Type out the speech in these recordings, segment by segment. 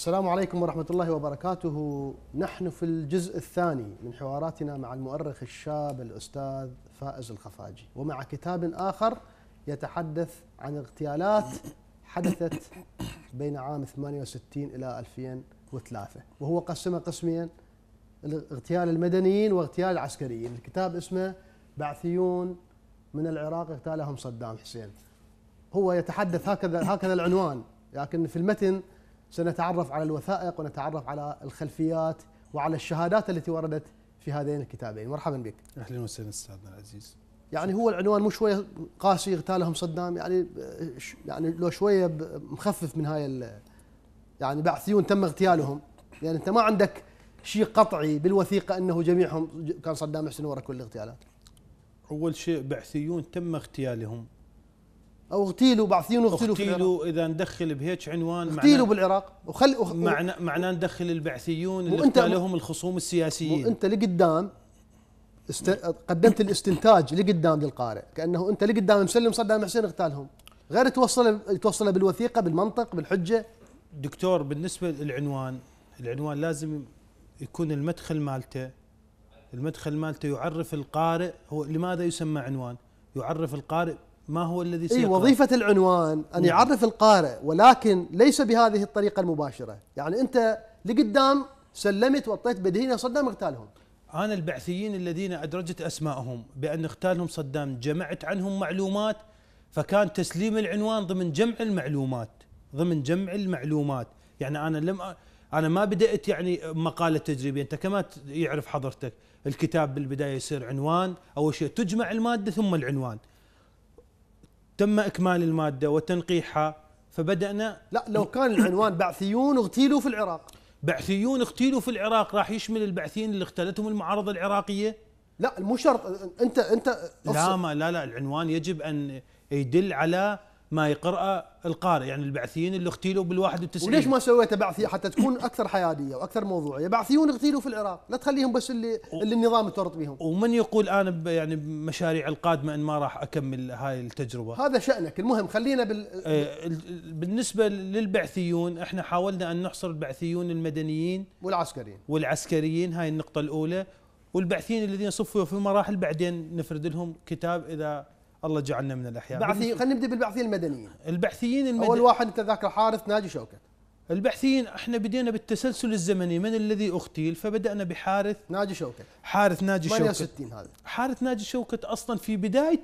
السلام عليكم ورحمة الله وبركاته نحن في الجزء الثاني من حواراتنا مع المؤرخ الشاب الأستاذ فائز الخفاجي ومع كتاب آخر يتحدث عن اغتيالات حدثت بين عام 68 إلى 2003 وهو قسمه قسمين اغتيال المدنيين واغتيال العسكريين الكتاب اسمه بعثيون من العراق اغتالهم صدام حسين هو يتحدث هكذا هكذا العنوان لكن في المتن سنتعرف على الوثائق ونتعرف على الخلفيات وعلى الشهادات التي وردت في هذين الكتابين مرحبا بك اهلا وسهلا استاذنا العزيز يعني هو العنوان مو شويه قاسي اغتالهم صدام يعني يعني لو شويه مخفف من هاي يعني بعثيون تم اغتيالهم يعني انت ما عندك شيء قطعي بالوثيقه انه جميعهم كان صدام حسين ورا كل الاغتيالات اول شيء بعثيون تم اغتيالهم او اغتيلوا بعثيون اغتيلوا في اغتيلوا اذا ندخل بهيك عنوان اغتيلوا بالعراق وخل أخ... معناه معناه ندخل البعثيون اللي وانت لهم الخصوم السياسيين وانت لقدام است... قدمت الاستنتاج لقدام للقارئ كانه انت لقدام مسلم صدام حسين اغتالهم غير توصل توصله بالوثيقه بالمنطق بالحجه دكتور بالنسبه للعنوان العنوان لازم يكون المدخل مالته المدخل مالته يعرف القارئ هو لماذا يسمى عنوان يعرف القارئ ما هو الذي إيه، سيقرأ؟ إيه وظيفة العنوان أن نعم. يعرف القارئ ولكن ليس بهذه الطريقة المباشرة يعني أنت لقدام سلمت وطيت بدهين صدام اغتالهم أنا البعثيين الذين أدرجت أسمائهم بأن اغتالهم صدام جمعت عنهم معلومات فكان تسليم العنوان ضمن جمع المعلومات ضمن جمع المعلومات يعني أنا لم أ... أنا ما بدأت يعني مقالة تجريبية أنت كما يعرف حضرتك الكتاب بالبداية يصير عنوان أول شيء تجمع المادة ثم العنوان تم إكمال المادة وتنقيحها فبدأنا لا لو كان العنوان بعثيون اغتيلوا في العراق بعثيون اغتيلوا في العراق راح يشمل البعثيين اللي اغتالتهم المعارضة العراقية لا مو شرط انت انت لا ما لا لا العنوان يجب ان يدل على ما يقرأ القارئ يعني البعثيين اللي اغتيلوا بال 91 وليش ما سويته بعثية حتى تكون أكثر حيادية وأكثر موضوعية بعثيون اغتيلوا في العراق لا تخليهم بس اللي, و... اللي النظام تورط بهم ومن يقول أنا ب... يعني بمشاريع القادمة أن ما راح أكمل هاي التجربة هذا شأنك المهم خلينا بال... آه، بالنسبة للبعثيون احنا حاولنا أن نحصر البعثيون المدنيين والعسكريين والعسكريين هاي النقطة الأولى والبعثيين الذين صفوا في مراحل بعدين نفرد لهم كتاب إذا الله جعلنا من الاحياء بعثي خلينا نبدا بالبعثيين المدنيين البعثيين المدنيين اول واحد تذاكر حارث ناجي شوكت البعثيين احنا بدينا بالتسلسل الزمني من الذي اغتيل فبدانا بحارث ناجي شوكت حارث ناجي شوكت 68 هذا حارث ناجي شوكت اصلا في بدايه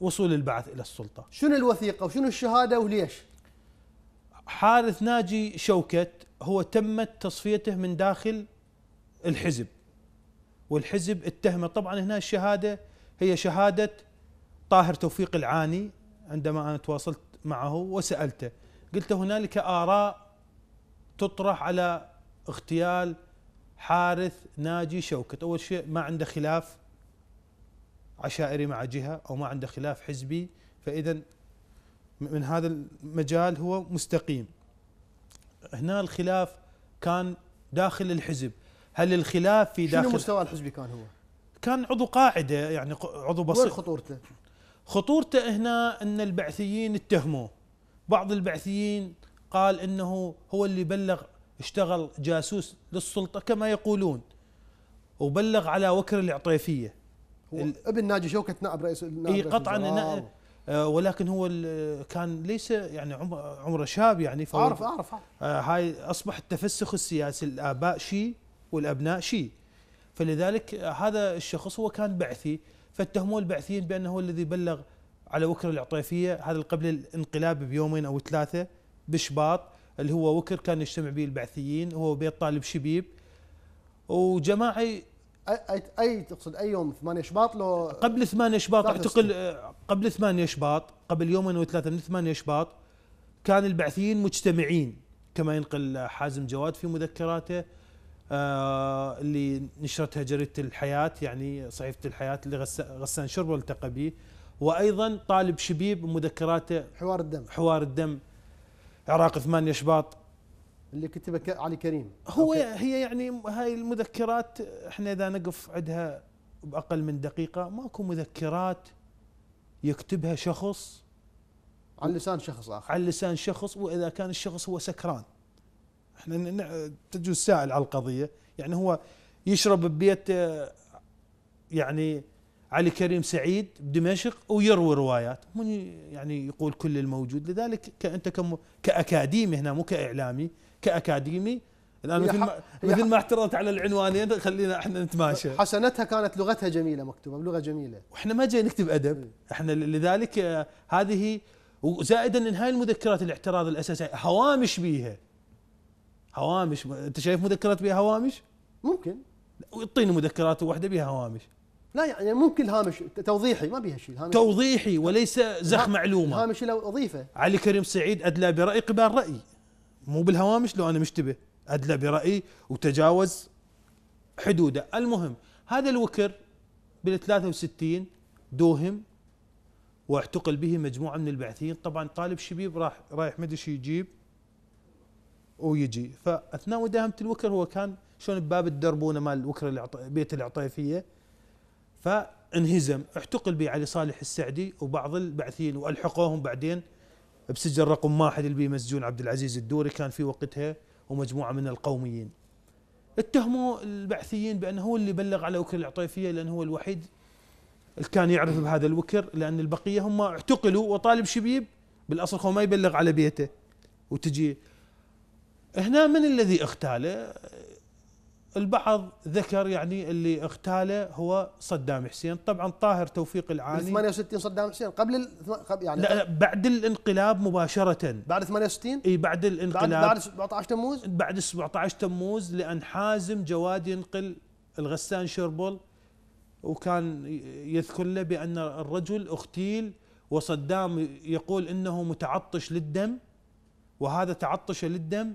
وصول البعث الى السلطه شنو الوثيقه وشنو الشهاده وليش حارث ناجي شوكت هو تمت تصفيته من داخل الحزب والحزب اتهمه طبعا هنا الشهاده هي شهاده طاهر توفيق العاني عندما أنا تواصلت معه وسألته قلت هنالك آراء تطرح على اغتيال حارث ناجي شوكت أول شيء ما عنده خلاف عشائري مع جهة أو ما عنده خلاف حزبي فإذا من هذا المجال هو مستقيم هنا الخلاف كان داخل الحزب هل الخلاف في داخل شنو مستوى الحزبي كان هو؟ كان عضو قاعده يعني عضو بسيط وين خطورته؟ خطورته هنا ان البعثيين اتهموه بعض البعثيين قال انه هو اللي بلغ اشتغل جاسوس للسلطه كما يقولون وبلغ على وكر العطيفيه هو ابن ناجي شوكت نائب رئيس اي قطعا آه، ولكن هو كان ليس يعني عمره شاب يعني اعرف اعرف أعرف. آه، هاي اصبح التفسخ السياسي الاباء شيء والابناء شيء فلذلك هذا الشخص هو كان بعثي فاتهموه البعثيين بانه هو الذي بلغ على وكر العطيفيه هذا قبل الانقلاب بيومين او ثلاثه بشباط اللي هو وكر كان يجتمع به البعثيين هو بيت طالب شبيب وجماعي اي اي تقصد اي يوم 8 شباط لو قبل 8 شباط اعتقل قبل 8 شباط قبل يومين او ثلاثه من 8 شباط كان البعثيين مجتمعين كما ينقل حازم جواد في مذكراته آه، اللي نشرتها جريده الحياه يعني صحيفه الحياه اللي غسان شربه التقى به وايضا طالب شبيب مذكراته حوار الدم حوار الدم عراق 8 شباط اللي كتبه علي كريم هو أوكي. هي يعني هاي المذكرات احنا اذا نقف عندها باقل من دقيقه ماكو مذكرات يكتبها شخص على لسان شخص اخر على لسان شخص واذا كان الشخص هو سكران احنا تجوز سائل على القضيه يعني هو يشرب ببيت آه، يعني علي كريم سعيد بدمشق ويروي روايات من يعني يقول كل الموجود لذلك انت كم كاكاديمي هنا مو كاعلامي كاكاديمي الان مثل ما, مثل ما اعترضت على العنوانين خلينا احنا نتماشى حسنتها كانت لغتها جميله مكتوبه بلغه جميله واحنا ما جاي نكتب ادب احنا لذلك آه، هذه وزائدا ان هاي المذكرات الاعتراض الاساسي هوامش بيها هوامش انت شايف مذكرات بها هوامش؟ ممكن يعطيني مذكرات واحده بها هوامش لا يعني ممكن هامش توضيحي ما بيها شيء هامش توضيحي وليس زخ معلومه هامش لو اضيفه علي كريم سعيد ادلى براي قبال رايي مو بالهوامش لو انا مشتبه ادلى برايي وتجاوز حدوده المهم هذا الوكر بال 63 دوهم واعتقل به مجموعه من البعثيين طبعا طالب شبيب راح رايح ادري يجيب ويجي فاثناء مداهمه الوكر هو كان شلون بباب الدربونه مال الوكر بيت العطيفيه فانهزم احتقل به علي صالح السعدي وبعض البعثيين والحقوهم بعدين بسجن رقم واحد اللي مسجون عبد العزيز الدوري كان في وقتها ومجموعه من القوميين اتهموا البعثيين بانه هو اللي بلغ على وكر العطيفيه لان هو الوحيد اللي كان يعرف بهذا الوكر لان البقيه هم اعتقلوا وطالب شبيب بالاصل هو ما يبلغ على بيته وتجي هنا من الذي اغتاله؟ البعض ذكر يعني اللي اغتاله هو صدام حسين طبعا طاهر توفيق العاني 68 صدام حسين قبل ال... يعني لا, لا بعد الانقلاب مباشره بعد 68 اي بعد الانقلاب بعد, بعد 17 تموز بعد 17 تموز لان حازم جواد ينقل الغسان شربل وكان يذكر له بان الرجل اغتيل وصدام يقول انه متعطش للدم وهذا تعطشه للدم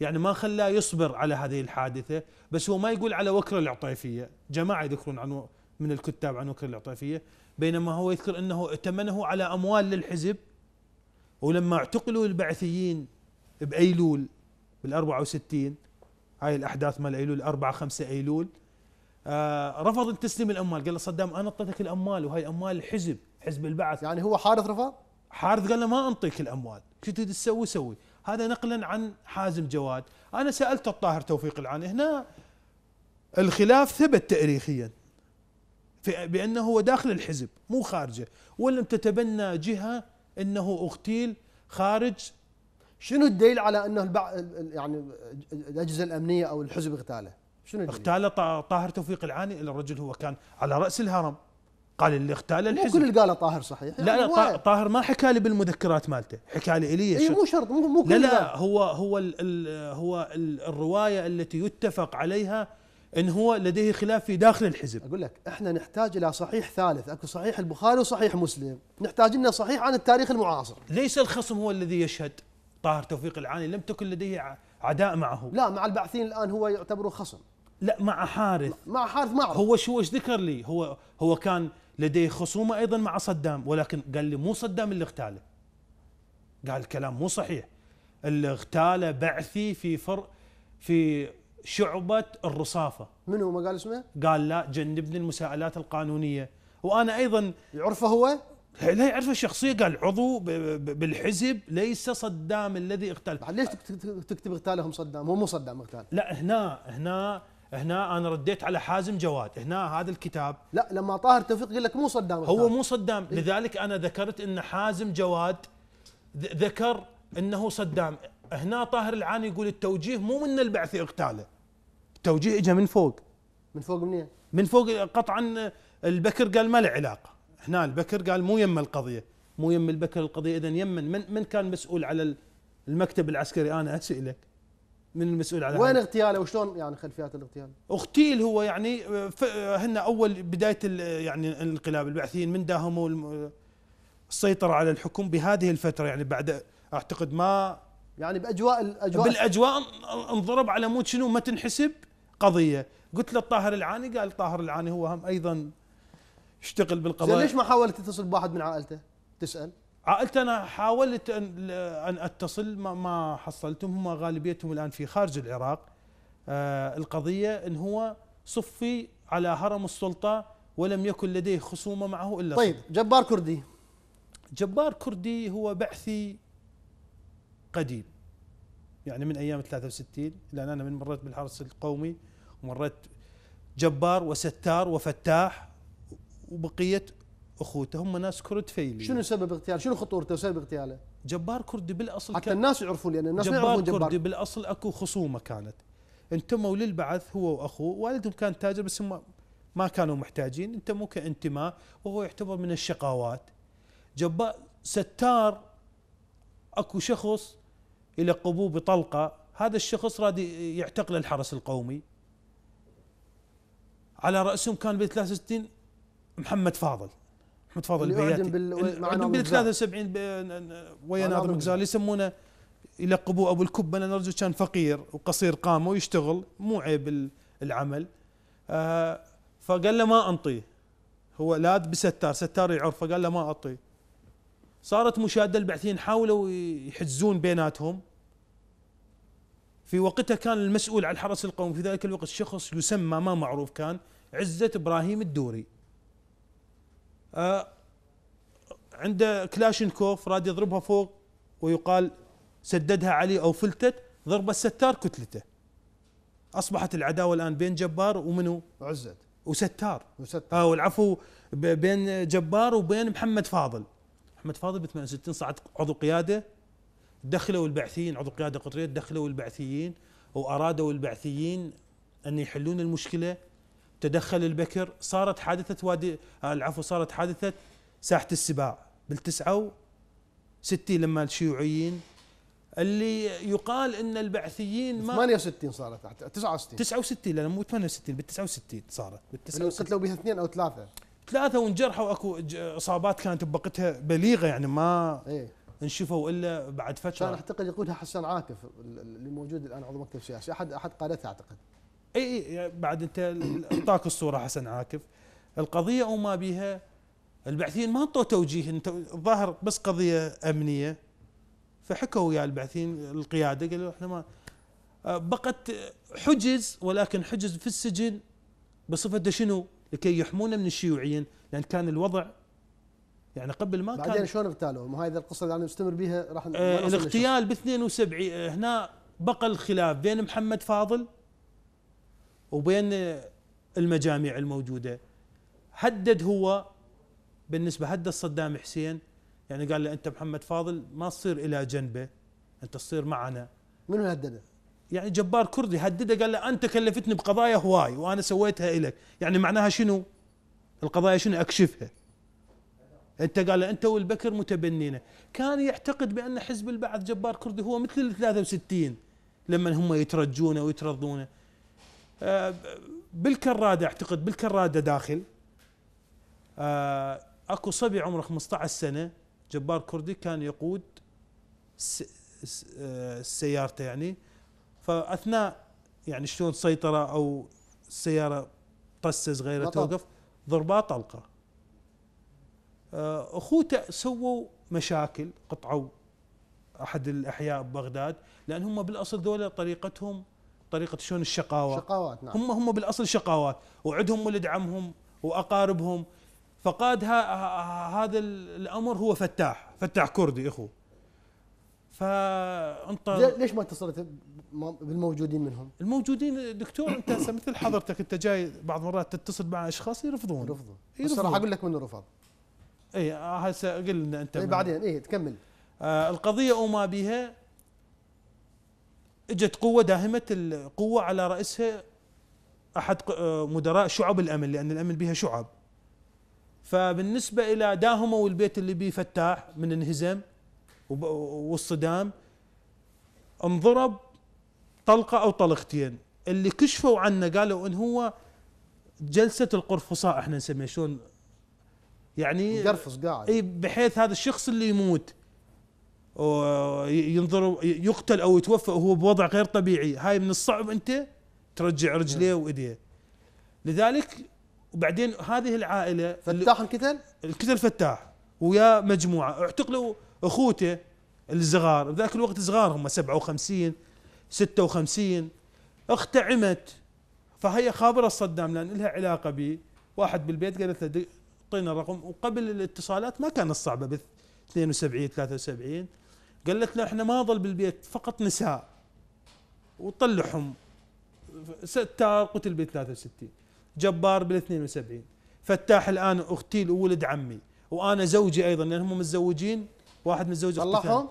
يعني ما خلاه يصبر على هذه الحادثة بس هو ما يقول على وكرة العطيفية جماعة يذكرون عن من الكتاب عن وكرة العطيفية بينما هو يذكر أنه ائتمنه على أموال للحزب ولما اعتقلوا البعثيين بأيلول بال وستين هاي الأحداث مال أيلول أربعة خمسة أيلول آه رفض تسليم الأموال قال له صدام أنا أعطيتك الأموال وهي أموال الحزب حزب البعث يعني هو حارث رفض؟ حارث قال له ما أنطيك الأموال شو تريد تسوي سوي هذا نقلا عن حازم جواد أنا سألت الطاهر توفيق العان هنا الخلاف ثبت تاريخيا بأنه هو داخل الحزب مو خارجه ولم تتبنى جهة أنه اغتيل خارج شنو الدليل على انه البع... يعني الاجهزه الامنيه او الحزب اغتاله؟ شنو الدليل؟ اغتاله طاهر توفيق العاني الرجل هو كان على راس الهرم قال اللي اغتال الحزب مو كل اللي قاله طاهر صحيح يعني لا لا طاهر ما حكى لي بالمذكرات مالته حكى لي الي اي مو شرط مو مو لا لا هو هو الـ الـ هو الـ الروايه التي يتفق عليها ان هو لديه خلاف في داخل الحزب اقول لك احنا نحتاج الى صحيح ثالث اكو صحيح البخاري وصحيح مسلم نحتاج لنا صحيح عن التاريخ المعاصر ليس الخصم هو الذي يشهد طاهر توفيق العاني لم تكن لديه عداء معه لا مع البعثين الان هو يعتبر خصم لا مع حارث مع حارث ما هو شو ايش ذكر لي هو هو كان لديه خصومة أيضا مع صدام ولكن قال لي مو صدام اللي اغتاله قال الكلام مو صحيح اللي اغتاله بعثي في فر في شعبة الرصافة من هو ما قال اسمه؟ قال لا جنبني المساءلات القانونية وأنا أيضا يعرفه هو؟ لا يعرفه الشخصية قال عضو بالحزب ليس صدام الذي اغتال ليش تكتب اغتالهم صدام هو مو صدام اغتال لا هنا هنا هنا انا رديت على حازم جواد هنا هذا الكتاب لا لما طاهر توفيق قال لك مو صدام هو مو صدام إيه. لذلك انا ذكرت ان حازم جواد ذكر انه صدام هنا طاهر العاني يقول التوجيه مو من البعث اغتاله التوجيه اجى من فوق من فوق منين؟ من فوق قطعا البكر قال ما له علاقه هنا البكر قال مو يم القضيه مو يم البكر القضيه اذا يمن من من كان مسؤول على المكتب العسكري انا اسالك من المسؤول على وين اغتياله وشلون يعني خلفيات الاغتيال؟ اغتيل هو يعني هن اول بدايه يعني الانقلاب البعثيين من داهموا السيطره على الحكم بهذه الفتره يعني بعد اعتقد ما يعني باجواء الاجواء بالاجواء انضرب على مود شنو ما تنحسب قضيه قلت له طاهر العاني قال طاهر العاني هو هم ايضا اشتغل بالقضايا ليش ما حاولت تتصل بواحد من عائلته تسال عائلتنا حاولت ان ان اتصل ما, ما حصلتهم هم غالبيتهم الان في خارج العراق آه القضيه ان هو صفي على هرم السلطه ولم يكن لديه خصومه معه الا طيب جبار كردي جبار كردي هو بعثي قديم يعني من ايام 63 لان انا من مريت بالحرس القومي ومريت جبار وستار وفتاح وبقيه اخوته هم ناس كرد فيلي شنو سبب اغتياله؟ شنو خطورته وسبب اغتياله؟ جبار كردي بالاصل حتى الناس يعرفون لان الناس جبار يعرفون جبار كردي بالاصل اكو خصومه كانت انتموا للبعث هو واخوه والدهم كان تاجر بس هم ما كانوا محتاجين انتموا كانتماء وهو يعتبر من الشقاوات جبار ستار اكو شخص يلقبوه بطلقه هذا الشخص راد يعتقل الحرس القومي على راسهم كان ب 63 محمد فاضل احمد فاضل عندهم بال 73 ويا ناظم غزال يسمونه يلقبوه ابو الكب انا نرجو كان فقير وقصير قامه ويشتغل مو عيب العمل آه فقال له ما انطيه هو لاد بستار ستار يعرفه قال له ما اعطيه صارت مشاده البعثيين حاولوا يحجزون بيناتهم في وقتها كان المسؤول على الحرس القومي في ذلك الوقت شخص يسمى ما معروف كان عزة إبراهيم الدوري آه، عنده كلاشنكوف راد يضربها فوق ويقال سددها علي او فلتت ضرب الستار كتلته اصبحت العداوه الان بين جبار ومنو؟ عزت وستار وستار آه والعفو بين جبار وبين محمد فاضل محمد فاضل ب 68 صعد عضو قياده دخلوا البعثيين عضو قياده قطريه دخلوا البعثيين وارادوا البعثيين ان يحلون المشكله تدخل البكر صارت حادثة وادي آه، العفو صارت حادثة ساحة السباع بالتسعة وستين لما الشيوعيين اللي يقال ان البعثيين ما 68 صارت 69 69 لا مو 68 بال 69 صارت بال 69 يعني قتلوا بها اثنين او ثلاثه ثلاثه وانجرحوا اكو اصابات كانت بوقتها بليغه يعني ما ايه انشفوا الا بعد فتره كان اعتقد يقودها حسن عاكف اللي موجود الان عضو مكتب سياسي احد احد قادتها اعتقد اي اي بعد انت اعطاك الصوره حسن عاكف القضيه وما بها البعثيين ما انطوا توجيه انت الظاهر بس قضيه امنيه فحكوا يا البعثيين القياده قالوا احنا ما آه، بقت حجز ولكن حجز في السجن بصفته شنو؟ لكي يحمونا من الشيوعيين لان يعني كان الوضع يعني قبل ما بعدين كان بعدين شلون ما هذه القصه اللي انا مستمر بها راح آه الاغتيال ب 72 هنا بقى الخلاف بين محمد فاضل وبين المجاميع الموجوده هدد هو بالنسبه هدد صدام حسين يعني قال له انت محمد فاضل ما تصير الى جنبه انت تصير معنا من هدده؟ يعني جبار كردي هدده قال له انت كلفتني بقضايا هواي وانا سويتها لك يعني معناها شنو؟ القضايا شنو اكشفها انت قال له انت والبكر متبنينه كان يعتقد بان حزب البعث جبار كردي هو مثل ال 63 لما هم يترجونه ويترضونه آه، بالكراده اعتقد بالكراده داخل آه، اكو صبي عمره 15 سنه جبار كردي كان يقود آه، سيارته يعني فاثناء يعني شلون سيطره او السياره طسز غيره توقف ضربه طلقه اخوته سووا مشاكل قطعوا احد الاحياء ببغداد لان هم بالاصل ذولا طريقتهم طريقه شلون الشقاوه شقاوات نعم هم هم بالاصل شقاوات وعدهم ولد عمهم واقاربهم فقاد هذا الامر هو فتاح فتاح كردي اخو فانت ليش ما اتصلت بالموجودين منهم؟ الموجودين دكتور انت مثل حضرتك انت جاي بعض مرات تتصل مع اشخاص يرفضون يرفضون بس راح اقول لك إيه، إيه، من رفض اي هسه قل لنا انت اي بعدين اي تكمل آه القضيه وما بها اجت قوه داهمه القوه على راسها احد مدراء شعب الامن لان الامن بها شعب فبالنسبه الى داهموا البيت اللي بيه فتاح من انهزم والصدام انضرب طلقه او طلقتين اللي كشفوا عنه قالوا ان هو جلسه القرفصاء احنا نسميه شلون يعني قرفص قاعد اي بحيث هذا الشخص اللي يموت ينضرب يقتل او يتوفى وهو بوضع غير طبيعي هاي من الصعب انت ترجع رجليه نعم. وايديه لذلك وبعدين هذه العائله فتاح الكتل الكتل فتاح ويا مجموعه اعتقلوا اخوته الصغار بذاك الوقت صغار هم 57 56 اخته عمت فهي خابره صدام لان لها علاقه به واحد بالبيت قالت له اعطينا الرقم وقبل الاتصالات ما كانت صعبه ب 72 73 قالت له احنا ما ظل بالبيت فقط نساء وطلعهم ستار قتل بال 63 جبار بال 72 فتاح الان اختي وولد عمي وانا زوجي ايضا لان هم متزوجين واحد متزوج طلعهم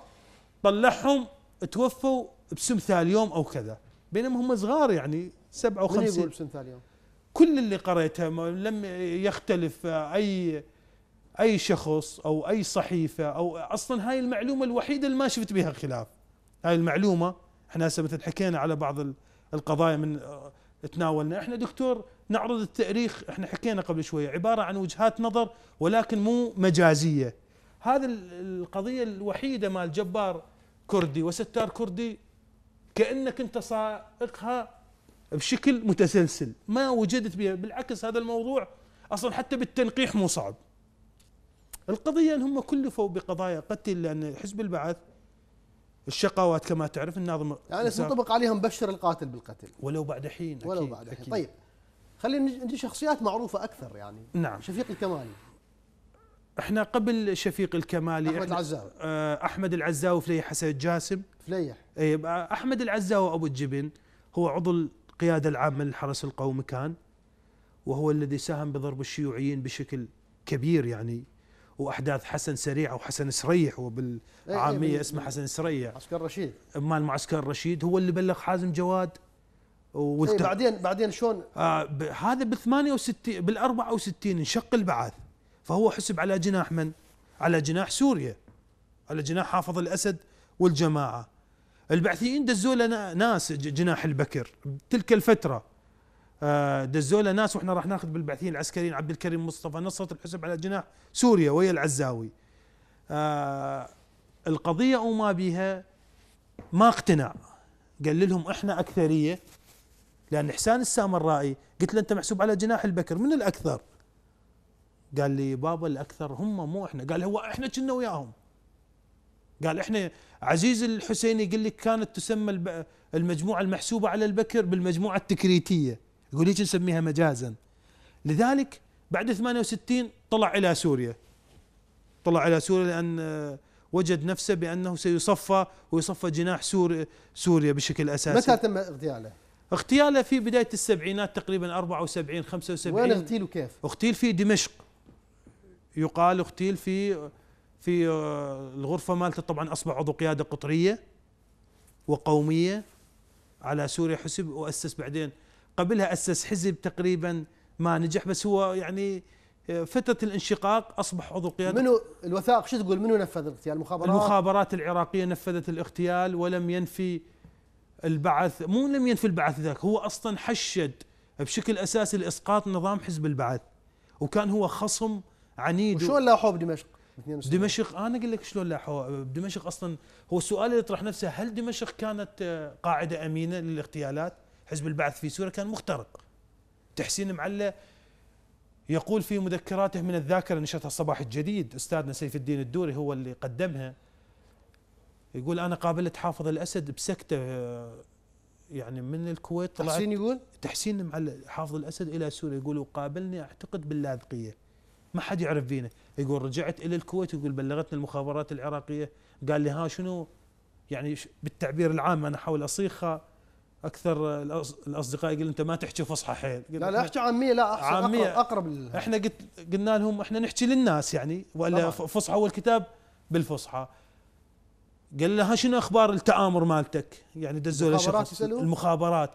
طلعهم توفوا بسم ثاني يوم او كذا بينما هم صغار يعني 57 من يقول ثاني يوم؟ كل اللي قريته لم يختلف اي اي شخص او اي صحيفه او اصلا هاي المعلومه الوحيده اللي ما شفت بها خلاف هاي المعلومه احنا هسه مثل حكينا على بعض القضايا من آه، تناولنا احنا دكتور نعرض التاريخ احنا حكينا قبل شويه عباره عن وجهات نظر ولكن مو مجازيه هذه القضيه الوحيده مال جبار كردي وستار كردي كانك انت صائقها بشكل متسلسل ما وجدت بها بالعكس هذا الموضوع اصلا حتى بالتنقيح مو صعب القضية أن هم كلفوا بقضايا قتل لأن حزب البعث الشقاوات كما تعرف الناظم يعني ينطبق عليهم بشر القاتل بالقتل ولو بعد حين أكيد ولو بعد حين أكيد طيب خلينا نجي شخصيات معروفة أكثر يعني نعم شفيق الكمالي احنا قبل شفيق الكمالي احمد العزاوي آه، احمد العزاوي فليح حسن الجاسم فليح اي احمد العزاوي ابو الجبن هو عضو القياده العامه للحرس القومي كان وهو الذي ساهم بضرب الشيوعيين بشكل كبير يعني واحداث حسن سريع او حسن سريح هو بالعاميه إيه، إيه، اسمه حسن سريع معسكر رشيد مال معسكر رشيد هو اللي بلغ حازم جواد إيه، والت... بعدين بعدين شلون آه ب... هذا بال 68 بال 64 انشق البعث فهو حسب على جناح من؟ على جناح سوريا على جناح حافظ الاسد والجماعه البعثيين دزوا لنا ناس جناح البكر بتلك الفتره آه، دزولا ناس واحنا راح ناخذ بالبعثيين العسكريين عبد الكريم مصطفى نصرة الحسب على جناح سوريا ويا العزاوي آه، القضيه وما بيها ما اقتنع قال لهم احنا اكثريه لان حسان السامرائي قلت له انت محسوب على جناح البكر من الاكثر قال لي بابا الاكثر هم مو احنا قال هو احنا كنا وياهم قال احنا عزيز الحسيني يقول لك كانت تسمى المجموعه المحسوبه على البكر بالمجموعه التكريتيه يقول ليش نسميها مجازا لذلك بعد 68 طلع إلى سوريا طلع إلى سوريا لأن آه، وجد نفسه بأنه سيصفى ويصفى جناح سور سوريا بشكل أساسي متى تم اغتياله؟ اغتياله في بداية السبعينات تقريبا 74 75 وين اغتيل وكيف؟ اغتيل في دمشق يقال اغتيل في في آه، الغرفة مالته طبعا أصبح عضو قيادة قطرية وقومية على سوريا حسب وأسس بعدين قبلها اسس حزب تقريبا ما نجح بس هو يعني آه، فتره الانشقاق اصبح عضو قياده منو الوثائق شو تقول منو نفذ الاغتيال المخابرات المخابرات العراقيه نفذت الاغتيال ولم ينفي البعث مو لم ينفي البعث ذاك هو اصلا حشد بشكل اساسي لاسقاط نظام حزب البعث وكان هو خصم عنيد وشلون لاحوه بدمشق؟ دمشق انا اقول لك شلون لاحوه دمشق اصلا هو السؤال اللي يطرح نفسه هل دمشق كانت آه، قاعده امينه للاغتيالات؟ حزب البعث في سوريا كان مخترق تحسين معلة يقول في مذكراته من الذاكرة نشرتها الصباح الجديد أستاذنا سيف الدين الدوري هو اللي قدمها يقول أنا قابلت حافظ الأسد بسكتة آه، يعني من الكويت طلعت تحسين يقول تحسين مع حافظ الأسد إلى سوريا يقول وقابلني أعتقد باللاذقية ما حد يعرف فينا يقول رجعت إلى الكويت يقول بلغتني المخابرات العراقية قال لي ها شنو يعني بالتعبير العام أنا أحاول أصيخها اكثر الاصدقاء يقول انت ما تحكي فصحى حيل لا لا احكي عاميه لا احسن عامية اقرب, أقرب احنا قلت قلنا لهم احنا نحكي للناس يعني ولا فصحى والكتاب بالفصحى قال له شنو اخبار التامر مالتك؟ يعني دزوا له شخص المخابرات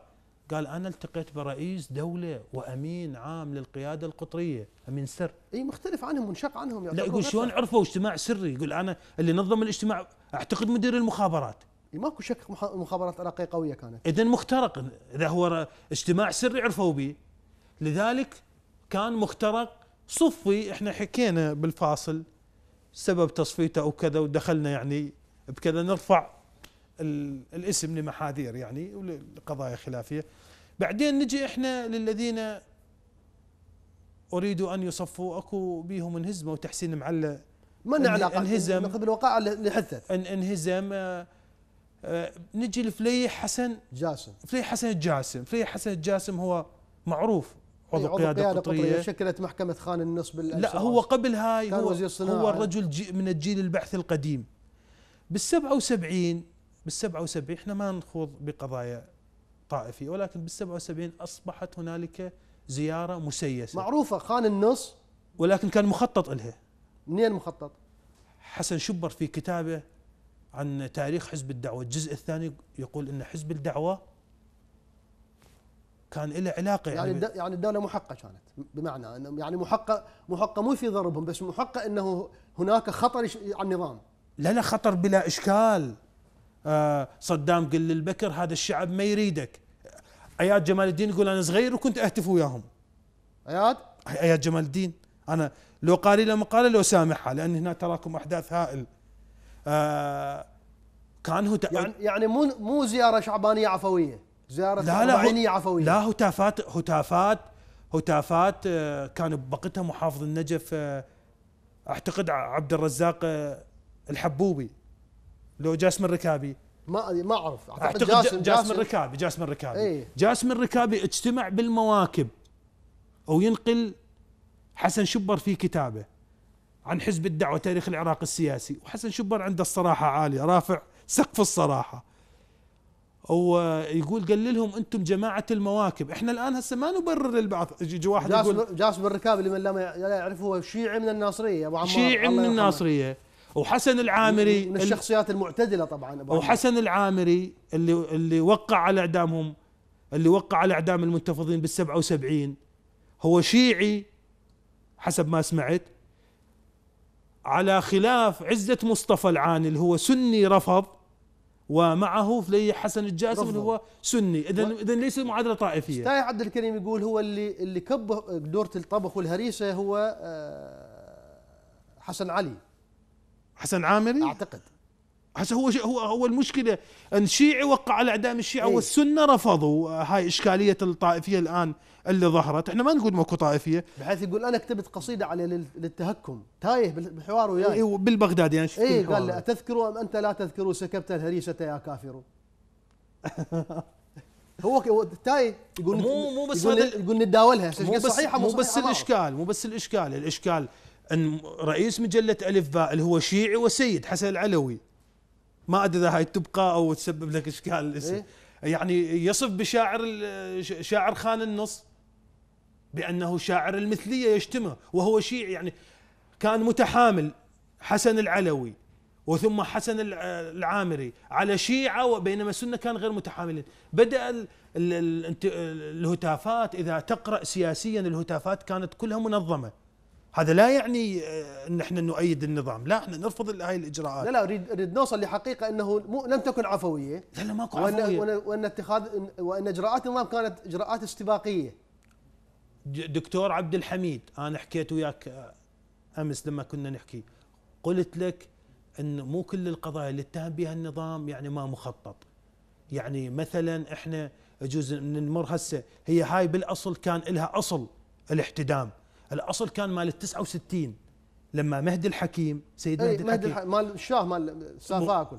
قال انا التقيت برئيس دوله وامين عام للقياده القطريه امين سر اي مختلف عنهم منشق عنهم لا يقول شلون عرفوا اجتماع سري يقول انا اللي نظم الاجتماع اعتقد مدير المخابرات ماكو شك مخابرات عراقيه قويه كانت اذا مخترق اذا هو اجتماع سري عرفوا به لذلك كان مخترق صفي احنا حكينا بالفاصل سبب تصفيته وكذا ودخلنا يعني بكذا نرفع الاسم لمحاذير يعني ولقضايا خلافيه بعدين نجي احنا للذين اريدوا ان يصفوا اكو بيهم انهزموا وتحسين معله ما لنا علاقه انهزم بالوقائع اللي حثت انهزم آه آه، نجي لفليح حسن جاسم فليح حسن الجاسم فليح حسن الجاسم هو معروف إيه، عضو, عضو قيادة, قيادة قطرية, قطرية شكلت محكمة خان النص لا هو قبل هاي هو, هو الرجل جي من الجيل البعث القديم بال 77 بال 77 احنا ما نخوض بقضايا طائفية ولكن بال 77 أصبحت هنالك زيارة مسيسة معروفة خان النص ولكن كان مخطط لها منين مخطط؟ حسن شبر في كتابه عن تاريخ حزب الدعوة الجزء الثاني يقول أن حزب الدعوة كان له علاقة يعني يعني, يعني الدولة محقة كانت بمعنى أنه يعني محقة محقة مو في ضربهم بس محقة أنه هناك خطر على النظام لا لا خطر بلا إشكال آه صدام قل للبكر هذا الشعب ما يريدك اياد جمال الدين يقول انا صغير وكنت اهتف وياهم اياد اياد جمال الدين انا لو قال لي مقاله لو سامحها لان هنا تراكم احداث هائل آه، كان هو يعني, يعني مو مو زياره شعبانيه عفويه زياره لا لا عفويه لا هتافات هتافات هتافات آه، كان بوقتها محافظ النجف آه، اعتقد عبد الرزاق الحبوبي لو جاسم الركابي ما ما اعرف اعتقد جاسم, جاسم الركابي جاسم الركابي ايه؟ جاسم الركابي اجتمع بالمواكب وينقل حسن شبر في كتابه عن حزب الدعوة تاريخ العراق السياسي وحسن شبر عنده الصراحة عالية رافع سقف الصراحة ويقول قال لهم انتم جماعه المواكب احنا الان هسه ما نبرر البعض يجي واحد جاسم يقول جاسم الركاب من لا يعرفه هو شيعي من الناصريه ابو عمار شيعي من الناصريه وحسن العامري من الشخصيات المعتدله طبعا أبو وحسن العامري اللي اللي وقع على اعدامهم اللي وقع على اعدام المنتفضين بال 77 هو شيعي حسب ما سمعت على خلاف عزة مصطفى العاني اللي هو سني رفض ومعه فلي حسن الجاسم اللي هو سني اذا و... اذا ليس معادله طائفيه استاذ عبد الكريم يقول هو اللي اللي كب دوره الطبخ والهريسه هو آه، حسن علي حسن عامري اعتقد هسه هو هو هو المشكله ان شيعي وقع على اعدام الشيعه إيه؟ والسنه رفضوا هاي اشكاليه الطائفيه الان اللي ظهرت، احنا ما نقول ماكو طائفيه بحيث يقول انا كتبت قصيده على للتهكم، تايه بالحوار وياي إيه بالبغدادي يعني شفت إيه قال اتذكر ام انت لا تذكر سكبت الهريسه يا كافر هو تاي يقول مو مو بس يقول, يقول نتداولها مو بس صحيحه مو بس الاشكال مو بس الاشكال الاشكال ان رئيس مجله الف باء اللي هو شيعي وسيد حسن العلوي ما ادري اذا هاي تبقى او تسبب لك اشكال الاسم إيه؟ يعني يصف بشاعر شاعر خان النص بانه شاعر المثليه يشتمه وهو شيعي يعني كان متحامل حسن العلوي وثم حسن العامري على شيعة بينما السنة كان غير متحاملين بدأ الهتافات إذا تقرأ سياسيا الهتافات كانت كلها منظمة هذا لا يعني آه، ان احنا نؤيد النظام لا احنا نرفض هاي الاجراءات لا لا اريد اريد نوصل لحقيقه انه مو لم تكن عفويه لا لا ماكو عفويه وان, وأن اتخاذ وان اجراءات النظام كانت اجراءات استباقيه دكتور عبد الحميد انا حكيت وياك آه، امس لما كنا نحكي قلت لك ان مو كل القضايا اللي اتهم بها النظام يعني ما مخطط يعني مثلا احنا يجوز نمر هسه هي هاي بالاصل كان لها اصل الاحتدام الاصل كان مال ال 69 لما مهدي الحكيم سيد إيه، مهدي, مهدي الحكيم مال الشاه مال سافاكل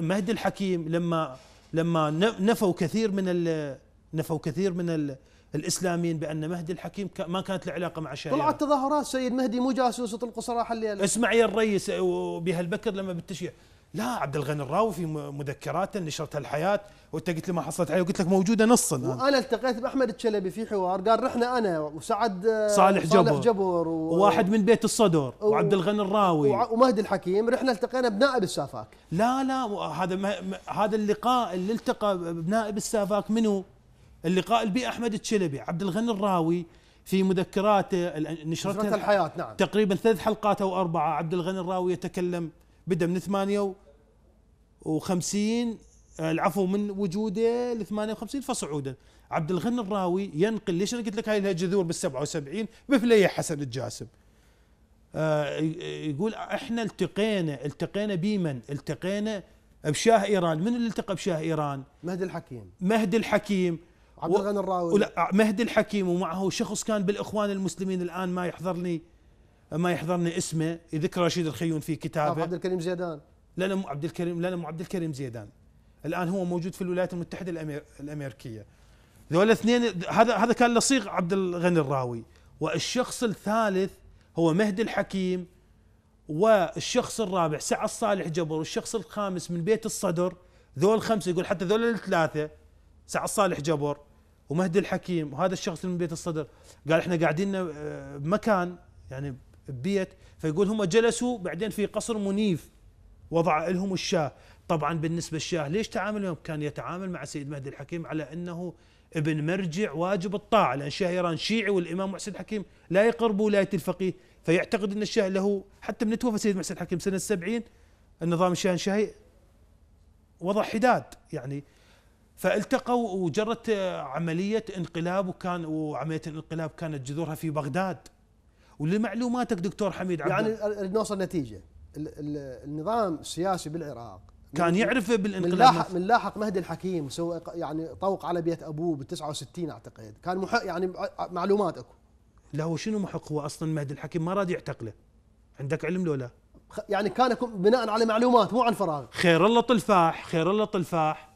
مهدي الحكيم لما لما نفوا كثير من ال... نفوا كثير من ال... الاسلاميين بان مهدي الحكيم ما كانت له علاقه مع شيء طلعت تظاهرات سيد مهدي مو جاسوس وطلقوا صراحه الليله اسمع يا الريس وبهالبكر لما بالتشيع لا عبد الغني الراوي في مذكراته نشرتها الحياه وانت قلت لي ما حصلت عليه وقلت لك موجوده نصا وانا التقيت باحمد الشلبي في حوار قال رحنا انا وسعد آه، صالح, صالح جبر, و... وواحد من بيت الصدر و... وعبد الغني الراوي و... ومهدي الحكيم رحنا التقينا بنائب السافاك لا لا هذا ما... هذا اللقاء اللي التقى بنائب السافاك منو؟ اللقاء اللي بيه احمد الشلبي عبد الغني الراوي في مذكراته نشرتها الحياه نعم تقريبا ثلاث حلقات او اربعه عبد الغني الراوي يتكلم بدا من 58 آه، العفو من وجوده ل 58 فصعودا عبد الغني الراوي ينقل ليش انا قلت لك هاي لها جذور بال 77 بفليه حسن الجاسم آه يقول احنا التقينا التقينا بمن التقينا بشاه ايران من اللي التقى بشاه ايران مهدي الحكيم مهدي الحكيم عبد الغني الراوي آه، مهدي الحكيم ومعه شخص كان بالاخوان المسلمين الان ما يحضرني ما يحضرني اسمه يذكر رشيد الخيون في كتابه عبد الكريم زيدان لا لا مو عبد الكريم لا لا مو عبد الكريم زيدان الان هو موجود في الولايات المتحده الأمير الامريكيه ذول الاثنين هذا هذا كان لصيغ عبد الغني الراوي والشخص الثالث هو مهدي الحكيم والشخص الرابع سعد صالح جبر والشخص الخامس من بيت الصدر ذول الخمسه يقول حتى ذول الثلاثه سعد صالح جبر ومهدي الحكيم وهذا الشخص من بيت الصدر قال احنا قاعدين بمكان آه، يعني ببيت فيقول هم جلسوا بعدين في قصر منيف وضع لهم الشاه طبعا بالنسبة للشاه ليش تعامل كان يتعامل مع سيد مهدي الحكيم على أنه ابن مرجع واجب الطاعة لأن شاه إيران شيعي والإمام محسن الحكيم لا يقرب ولاية الفقيه فيعتقد أن الشاه له حتى من توفى سيد محسن الحكيم سنة السبعين النظام الشاه الشاهي وضع حداد يعني فالتقوا وجرت عملية انقلاب وكان وعملية الانقلاب كانت جذورها في بغداد ولمعلوماتك دكتور حميد عبد يعني نوصل نتيجه النظام السياسي بالعراق كان يعرف بالانقلاب من لاحق, من لاحق مهدي الحكيم سوى يعني طوق على بيت ابوه بال 69 اعتقد كان محق يعني معلومات اكو لا هو شنو محق هو اصلا مهدي الحكيم ما راد يعتقله عندك علم لو لا يعني كان بناء على معلومات مو عن فراغ خير الله طلفاح خير الله طلفاح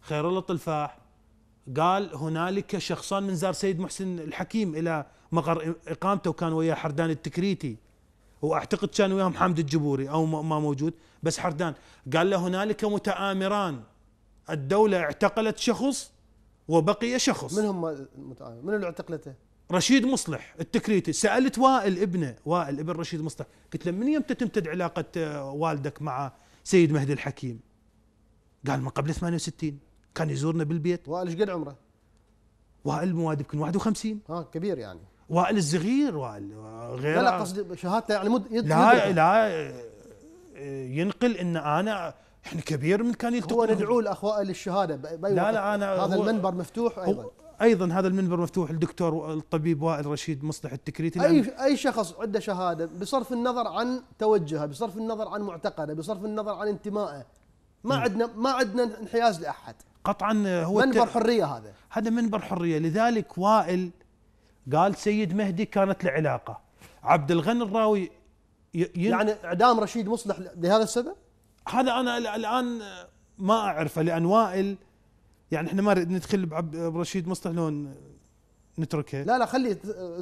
خير الله طلفاح قال هنالك شخصان من زار سيد محسن الحكيم الى مقر اقامته وكان ويا حردان التكريتي واعتقد كان وياهم حامد الجبوري او ما موجود بس حردان قال له هنالك متآمران الدولة اعتقلت شخص وبقي شخص من هم المتآمر؟ من اللي اعتقلته؟ رشيد مصلح التكريتي سألت وائل ابنه وائل ابن رشيد مصلح قلت له من يمتى تمتد علاقة آه، والدك مع سيد مهدي الحكيم؟ قال من قبل 68 كان يزورنا بالبيت وائل ايش قد عمره؟ وائل مواد يمكن 51 اه كبير يعني وائل الزغير وائل غيره لا لا قصدي شهادته يعني مد يد لا مد لا ينقل ان انا احنا كبير من كان يلتقي هو ندعو الاخ وائل للشهاده لا لا انا هذا المنبر مفتوح ايضا ايضا هذا المنبر مفتوح للدكتور الطبيب وائل رشيد مصلح التكريتي اي اي شخص عنده شهاده بصرف النظر عن توجهه بصرف النظر عن معتقده بصرف النظر عن انتمائه ما م. عندنا ما عندنا انحياز لاحد قطعا هو منبر الت... حريه هذا هذا منبر حريه لذلك وائل قال سيد مهدي كانت له علاقه عبد الغني الراوي يعني اعدام رشيد مصلح لهذا السبب؟ هذا انا الان ما اعرفه لان وائل يعني احنا ما نريد ندخل برشيد مصلح لون نتركه لا لا خلي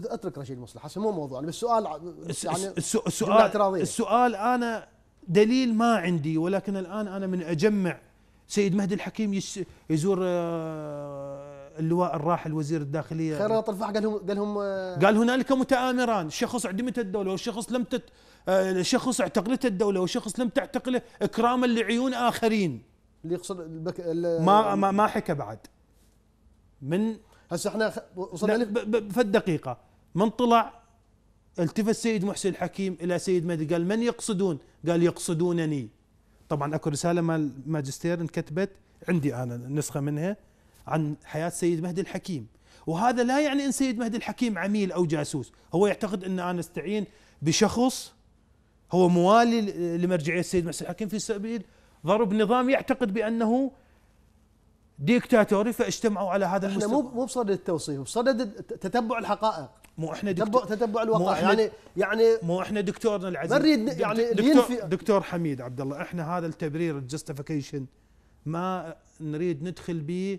اترك رشيد مصلح هسه مو موضوع بس السؤال يعني السؤال اعتراضية. السؤال انا دليل ما عندي ولكن الان انا من اجمع سيد مهدي الحكيم يزور آه، اللواء الراحل وزير الداخليه خير طلفاح قال لهم قال لهم آه، قال هنالك متآمران شخص عدمت الدوله وشخص لم تت آه، شخص اعتقلته الدوله وشخص لم تعتقله اكراما لعيون اخرين اللي يقصد البك... ال... ما ما, ما حكى بعد من هسه احنا وصلنا ب... فالدقيقه من طلع التفت السيد محسن الحكيم الى سيد مهدي قال من يقصدون؟ قال يقصدونني طبعا اكو رساله مال ماجستير انكتبت عندي انا نسخه منها عن حياة سيد مهدي الحكيم وهذا لا يعني أن سيد مهدي الحكيم عميل أو جاسوس هو يعتقد أن أنا استعين بشخص هو موالي لمرجعية السيد مهدي الحكيم في سبيل ضرب نظام يعتقد بأنه ديكتاتوري فاجتمعوا على هذا احنا المستوى مو مو بصدد التوصيف بصدد تتبع الحقائق مو احنا دكتور تتبع, تتبع الواقع يعني يعني مو احنا دكتورنا العزيز ما نريد يعني دكتور, دكتور حميد عبد الله احنا هذا التبرير الجستيفيكيشن ما نريد ندخل به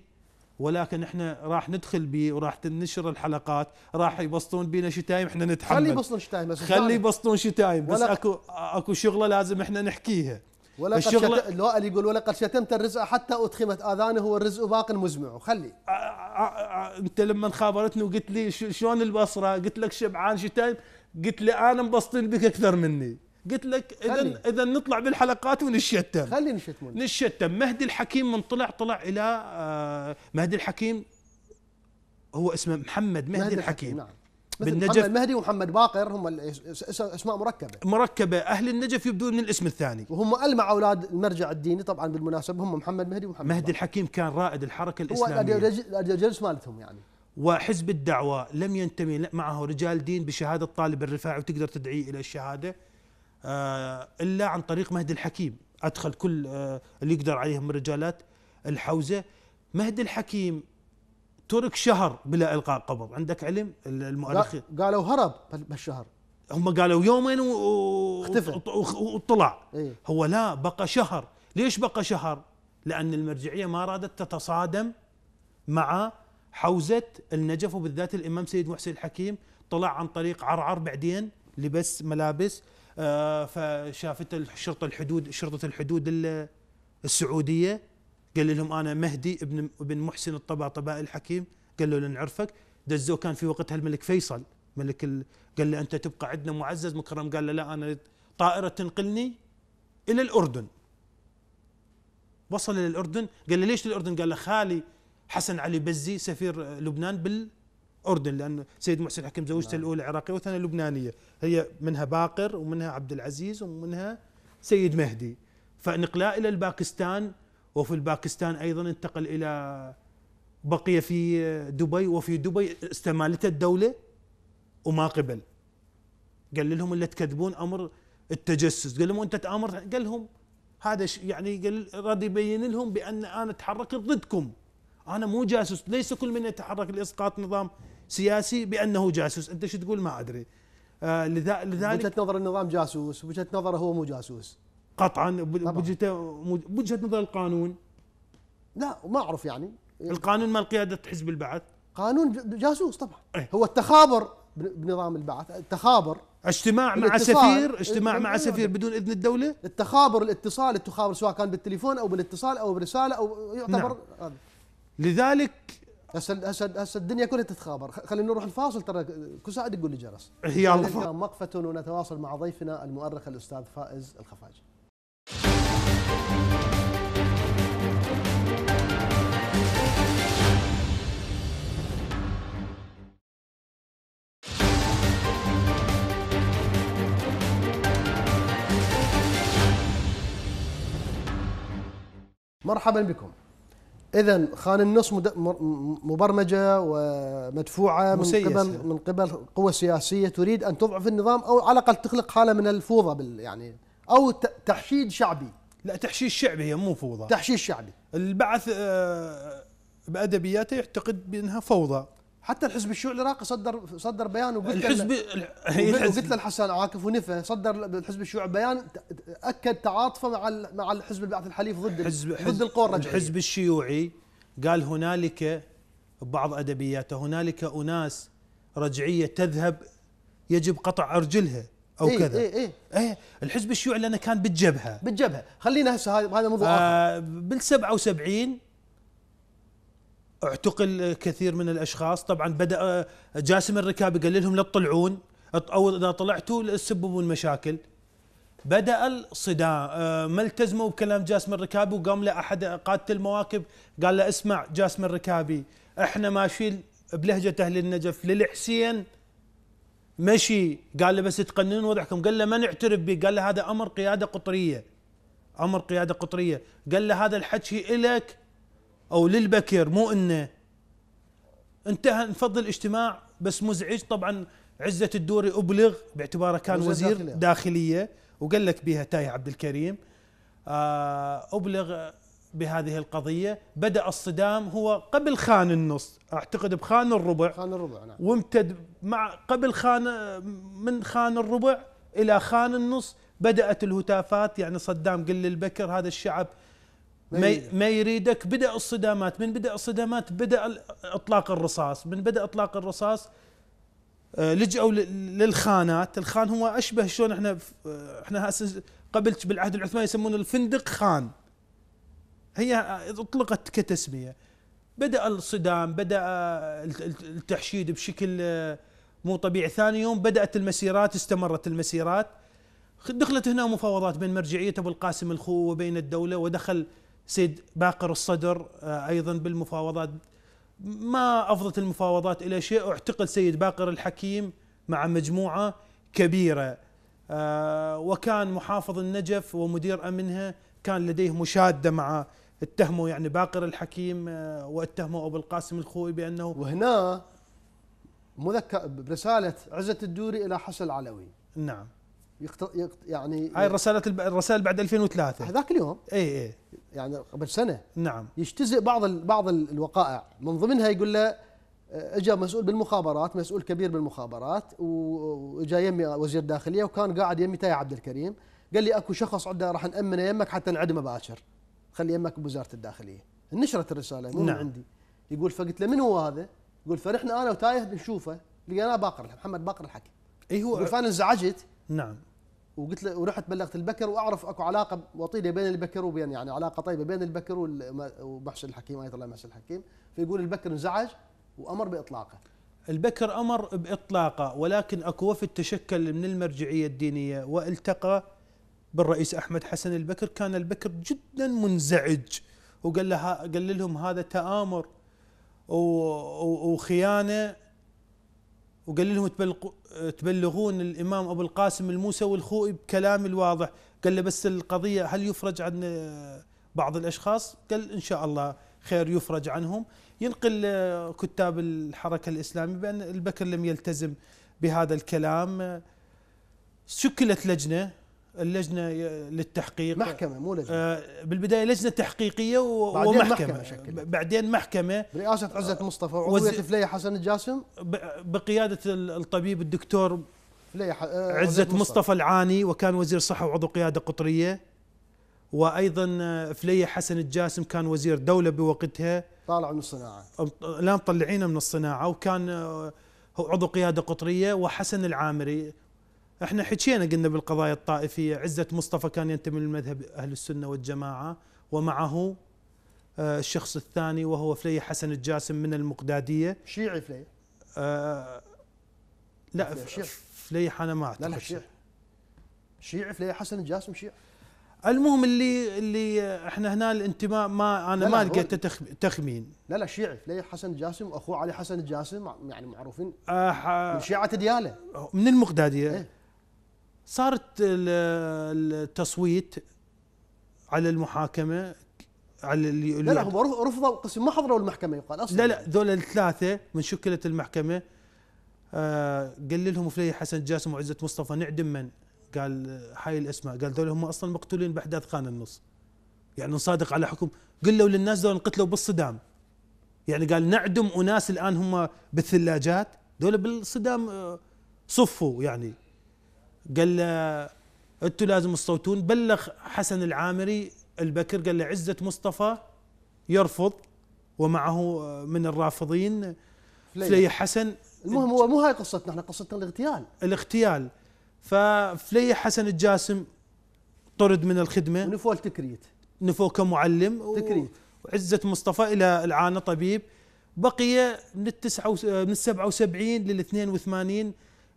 ولكن احنا راح ندخل به وراح تنشر الحلقات راح يبسطون بينا شتايم احنا نتحمل خلي يبسطون شتايم بس خلي يبسطون شتايم بس اكو اكو شغله لازم احنا نحكيها ولقد الشغل شت... لو يقول ولقد شتمت الرزق حتى اتخمت اذانه والرزق باق مزمع خلي انت لما خابرتني وقلت لي شلون البصره قلت لك شبعان شتايم قلت لي انا مبسطين بك اكثر مني قلت لك اذا اذا نطلع بالحلقات ونشتم خلي نشتم نشتم مهدي الحكيم من طلع طلع الى آه مهدي الحكيم هو اسمه محمد مهدي, مهدي الحكيم, الحكيم نعم بالنجف محمد مهدي ومحمد باقر هم اسماء مركبه مركبه اهل النجف يبدون من الاسم الثاني وهم المع اولاد المرجع الديني طبعا بالمناسبه هم محمد مهدي ومحمد مهدي باقر. الحكيم كان رائد الحركه الاسلاميه الجلس مالتهم يعني وحزب الدعوه لم ينتمي معه رجال دين بشهاده طالب الرفاعي وتقدر تدعيه الى الشهاده آه، الا عن طريق مهدي الحكيم ادخل كل آه، اللي يقدر عليهم من رجالات الحوزه مهدي الحكيم ترك شهر بلا القاء قبض عندك علم المؤرخين قالوا هرب بهالشهر هم قالوا يومين واختفى وطلع إيه؟ هو لا بقى شهر ليش بقى شهر لان المرجعيه ما رادت تتصادم مع حوزه النجف وبالذات الامام سيد محسن الحكيم طلع عن طريق عرعر بعدين لبس ملابس آه، فشافت الشرطه الحدود شرطه الحدود السعوديه قال لهم انا مهدي ابن ابن محسن الطباطبائي الحكيم قالوا له نعرفك دزوه كان في وقتها الملك فيصل ملك ال... قال له انت تبقى عندنا معزز مكرم قال له لا انا طائره تنقلني الى الاردن وصل الى الاردن قال له ليش للاردن قال له خالي حسن علي بزي سفير لبنان بال اردن لان سيد محسن حكيم زوجته نعم. الاولى عراقيه والثانيه لبنانيه هي منها باقر ومنها عبد العزيز ومنها سيد مهدي فانقلاه الى الباكستان وفي الباكستان ايضا انتقل الى بقي في دبي وفي دبي استمالته الدوله وما قبل قال لهم اللي تكذبون امر التجسس قال لهم انت تامر قال لهم هذا يعني قال راد يبين لهم بان انا تحركت ضدكم انا مو جاسوس ليس كل من يتحرك لاسقاط نظام سياسي بانه جاسوس انت شو تقول ما ادري آه لذلك وجهه نظر النظام جاسوس وجهه نظره هو مو جاسوس قطعا وجهه نظر القانون لا ما اعرف يعني القانون مال قياده حزب البعث قانون جاسوس طبعا أيه؟ هو التخابر بنظام البعث التخابر اجتماع مع سفير اجتماع مع إيه. سفير بدون اذن الدوله التخابر الاتصال التخابر سواء كان بالتليفون او بالاتصال او برساله او يعتبر نعم. هذا. لذلك هسه هسه هسه الدنيا كلها تتخابر خلينا نروح الفاصل ترى كل ساعه تقول لي جرس يلا مقفة ونتواصل مع ضيفنا المؤرخ الاستاذ فائز الخفاجي مرحبا بكم اذا خان النص مبرمجه ومدفوعه من قبل من قبل قوى سياسيه تريد ان تضعف النظام او على الاقل تخلق حاله من الفوضى بال يعني او تحشيد شعبي لا تحشيد شعبي هي مو فوضى تحشيد شعبي البعث آه، بادبياته يعتقد بانها فوضى حتى الحزب الشيوعي العراقي صدر صدر بيان وقلت الحزب قلت للحسن عاكف ونفى صدر الحزب الشيوعي بيان اكد تعاطفه مع مع الحزب البعث الحليف ضد حزب ضد القوى الرجعيه الحزب الشيوعي قال هنالك بعض ادبياته هنالك اناس رجعيه تذهب يجب قطع ارجلها او إيه كذا إيه إيه إيه الحزب الشيوعي لانه كان بالجبهه بالجبهه خلينا هسه هذا موضوع آه اخر بال 77 اعتقل كثير من الاشخاص طبعا بدا آه، جاسم الركابي قال لهم لا تطلعون او اذا طلعتوا تسببون مشاكل بدا الصدام آه، ما التزموا بكلام جاسم الركابي وقام له احد قاده المواكب قال له اسمع جاسم الركابي احنا ماشيين بلهجه اهل النجف للحسين مشي قال له بس تقننون وضعكم قال له ما نعترف به قال له هذا امر قياده قطريه امر قياده قطريه قال له هذا الحكي الك او للبكر مو انه انتهى نفضل الاجتماع بس مزعج طبعا عزه الدوري ابلغ باعتباره كان وزير داخلية, داخليه وقال لك بها تايه عبد الكريم آه، ابلغ بهذه القضيه بدا الصدام هو قبل خان النص اعتقد بخان الربع خان الربع نعم وامتد مع قبل خان من خان الربع الى خان النص بدات الهتافات يعني صدام قل للبكر هذا الشعب إيه. ما يريدك بدأ الصدامات من بدأ الصدامات بدأ إطلاق الرصاص من بدأ إطلاق الرصاص آه، لجأوا للخانات الخان هو أشبه شلون احنا آه، احنا قبل بالعهد العثماني يسمون الفندق خان هي اطلقت كتسمية بدأ الصدام بدأ التحشيد بشكل آه، مو طبيعي ثاني يوم بدأت المسيرات استمرت المسيرات دخلت هنا مفاوضات بين مرجعية أبو القاسم الخو وبين الدولة ودخل سيد باقر الصدر آه، ايضا بالمفاوضات ما افضت المفاوضات الى شيء اعتقل سيد باقر الحكيم مع مجموعه كبيره آه، وكان محافظ النجف ومدير امنها كان لديه مشاده مع اتهموا يعني باقر الحكيم آه، واتهموا ابو القاسم الخوي بانه وهنا مذكر برساله عزه الدوري الى حسن العلوي نعم يقت... يعني هاي الرسالة الرسائل بعد 2003 هذاك اليوم اي اي يعني قبل سنه نعم يجتزئ بعض بعض الوقائع من ضمنها يقول له آه، اجى مسؤول بالمخابرات مسؤول كبير بالمخابرات وجا يمي وزير داخليه وكان قاعد يمي تاي عبد الكريم قال لي اكو شخص عنده راح نامنه يمك حتى نعدمه باكر خلي يمك بوزاره الداخليه نشرت الرساله من نعم. عندي يقول فقلت له من هو هذا؟ يقول فرحنا انا وتايه بنشوفه لقيناه باقر محمد باقر الحكي اي هو فانا انزعجت نعم وقلت له ورحت بلغت البكر واعرف اكو علاقه وطيده بين البكر وبين يعني علاقه طيبه بين البكر ومحشي الحكيم ايضا الله محشي الحكيم فيقول البكر انزعج وامر باطلاقه البكر امر باطلاقه ولكن اكو وفد تشكل من المرجعيه الدينيه والتقى بالرئيس احمد حسن البكر كان البكر جدا منزعج وقال له قال لهم هذا تآمر وخيانه وقال لهم تبلغون الامام ابو القاسم الموسى والخوئي بكلام الواضح قال له بس القضيه هل يفرج عن بعض الاشخاص قال ان شاء الله خير يفرج عنهم ينقل كتاب الحركه الاسلاميه بان البكر لم يلتزم بهذا الكلام شكلت لجنه اللجنه للتحقيق محكمه مو لجنه آه بالبدايه لجنه تحقيقيه بعدين ومحكمه محكمة بعدين محكمه برئاسه عزة آه، مصطفى وعضويه فليا فليه حسن الجاسم بقياده الطبيب الدكتور فليه ح... آه عزة مصطفى. مصطفى العاني وكان وزير صحه وعضو قياده قطريه وايضا آه، فليه حسن الجاسم كان وزير دوله بوقتها طالع من الصناعه لا مطلعينه من الصناعه وكان آه، عضو قياده قطريه وحسن العامري احنا حكينا قلنا بالقضايا الطائفيه عزه مصطفى كان ينتمي للمذهب اهل السنه والجماعه ومعه آه، الشخص الثاني وهو فليح حسن الجاسم من المقداديه شيعي فليح آه، لا فليح انا ما اعتقد لا لا شيعي شيعي فليح حسن الجاسم شيعي المهم اللي اللي احنا هنا الانتماء ما انا ما لقيت تخمين لا لا شيعي فليح حسن الجاسم واخوه علي حسن الجاسم يعني معروفين آه من شيعه دياله من المقداديه ايه؟ صارت التصويت على المحاكمه على اللي لا لا هم رفضوا قسم ما حضروا المحكمه يقال اصلا لا لا ذول الثلاثه من شكلة المحكمه آه قال لهم فلي حسن جاسم وعزه مصطفى نعدم من قال آه، هاي الاسماء قال ذول هم اصلا مقتولين باحداث خان النص يعني نصادق على حكم قلوا للناس ذول انقتلوا بالصدام يعني قال نعدم اناس الان هم بالثلاجات ذول بالصدام آه، صفوا يعني قال له انتوا لازم تصوتون بلغ حسن العامري البكر قال له عزه مصطفى يرفض ومعه من الرافضين فلي حسن المهم هو مو هاي قصتنا احنا قصتنا الاغتيال الاغتيال ففلي حسن الجاسم طرد من الخدمه ونفوه التكريت نفوه كمعلم تكريت وعزه مصطفى الى العانه طبيب بقي من التسعة من ال 77 لل 82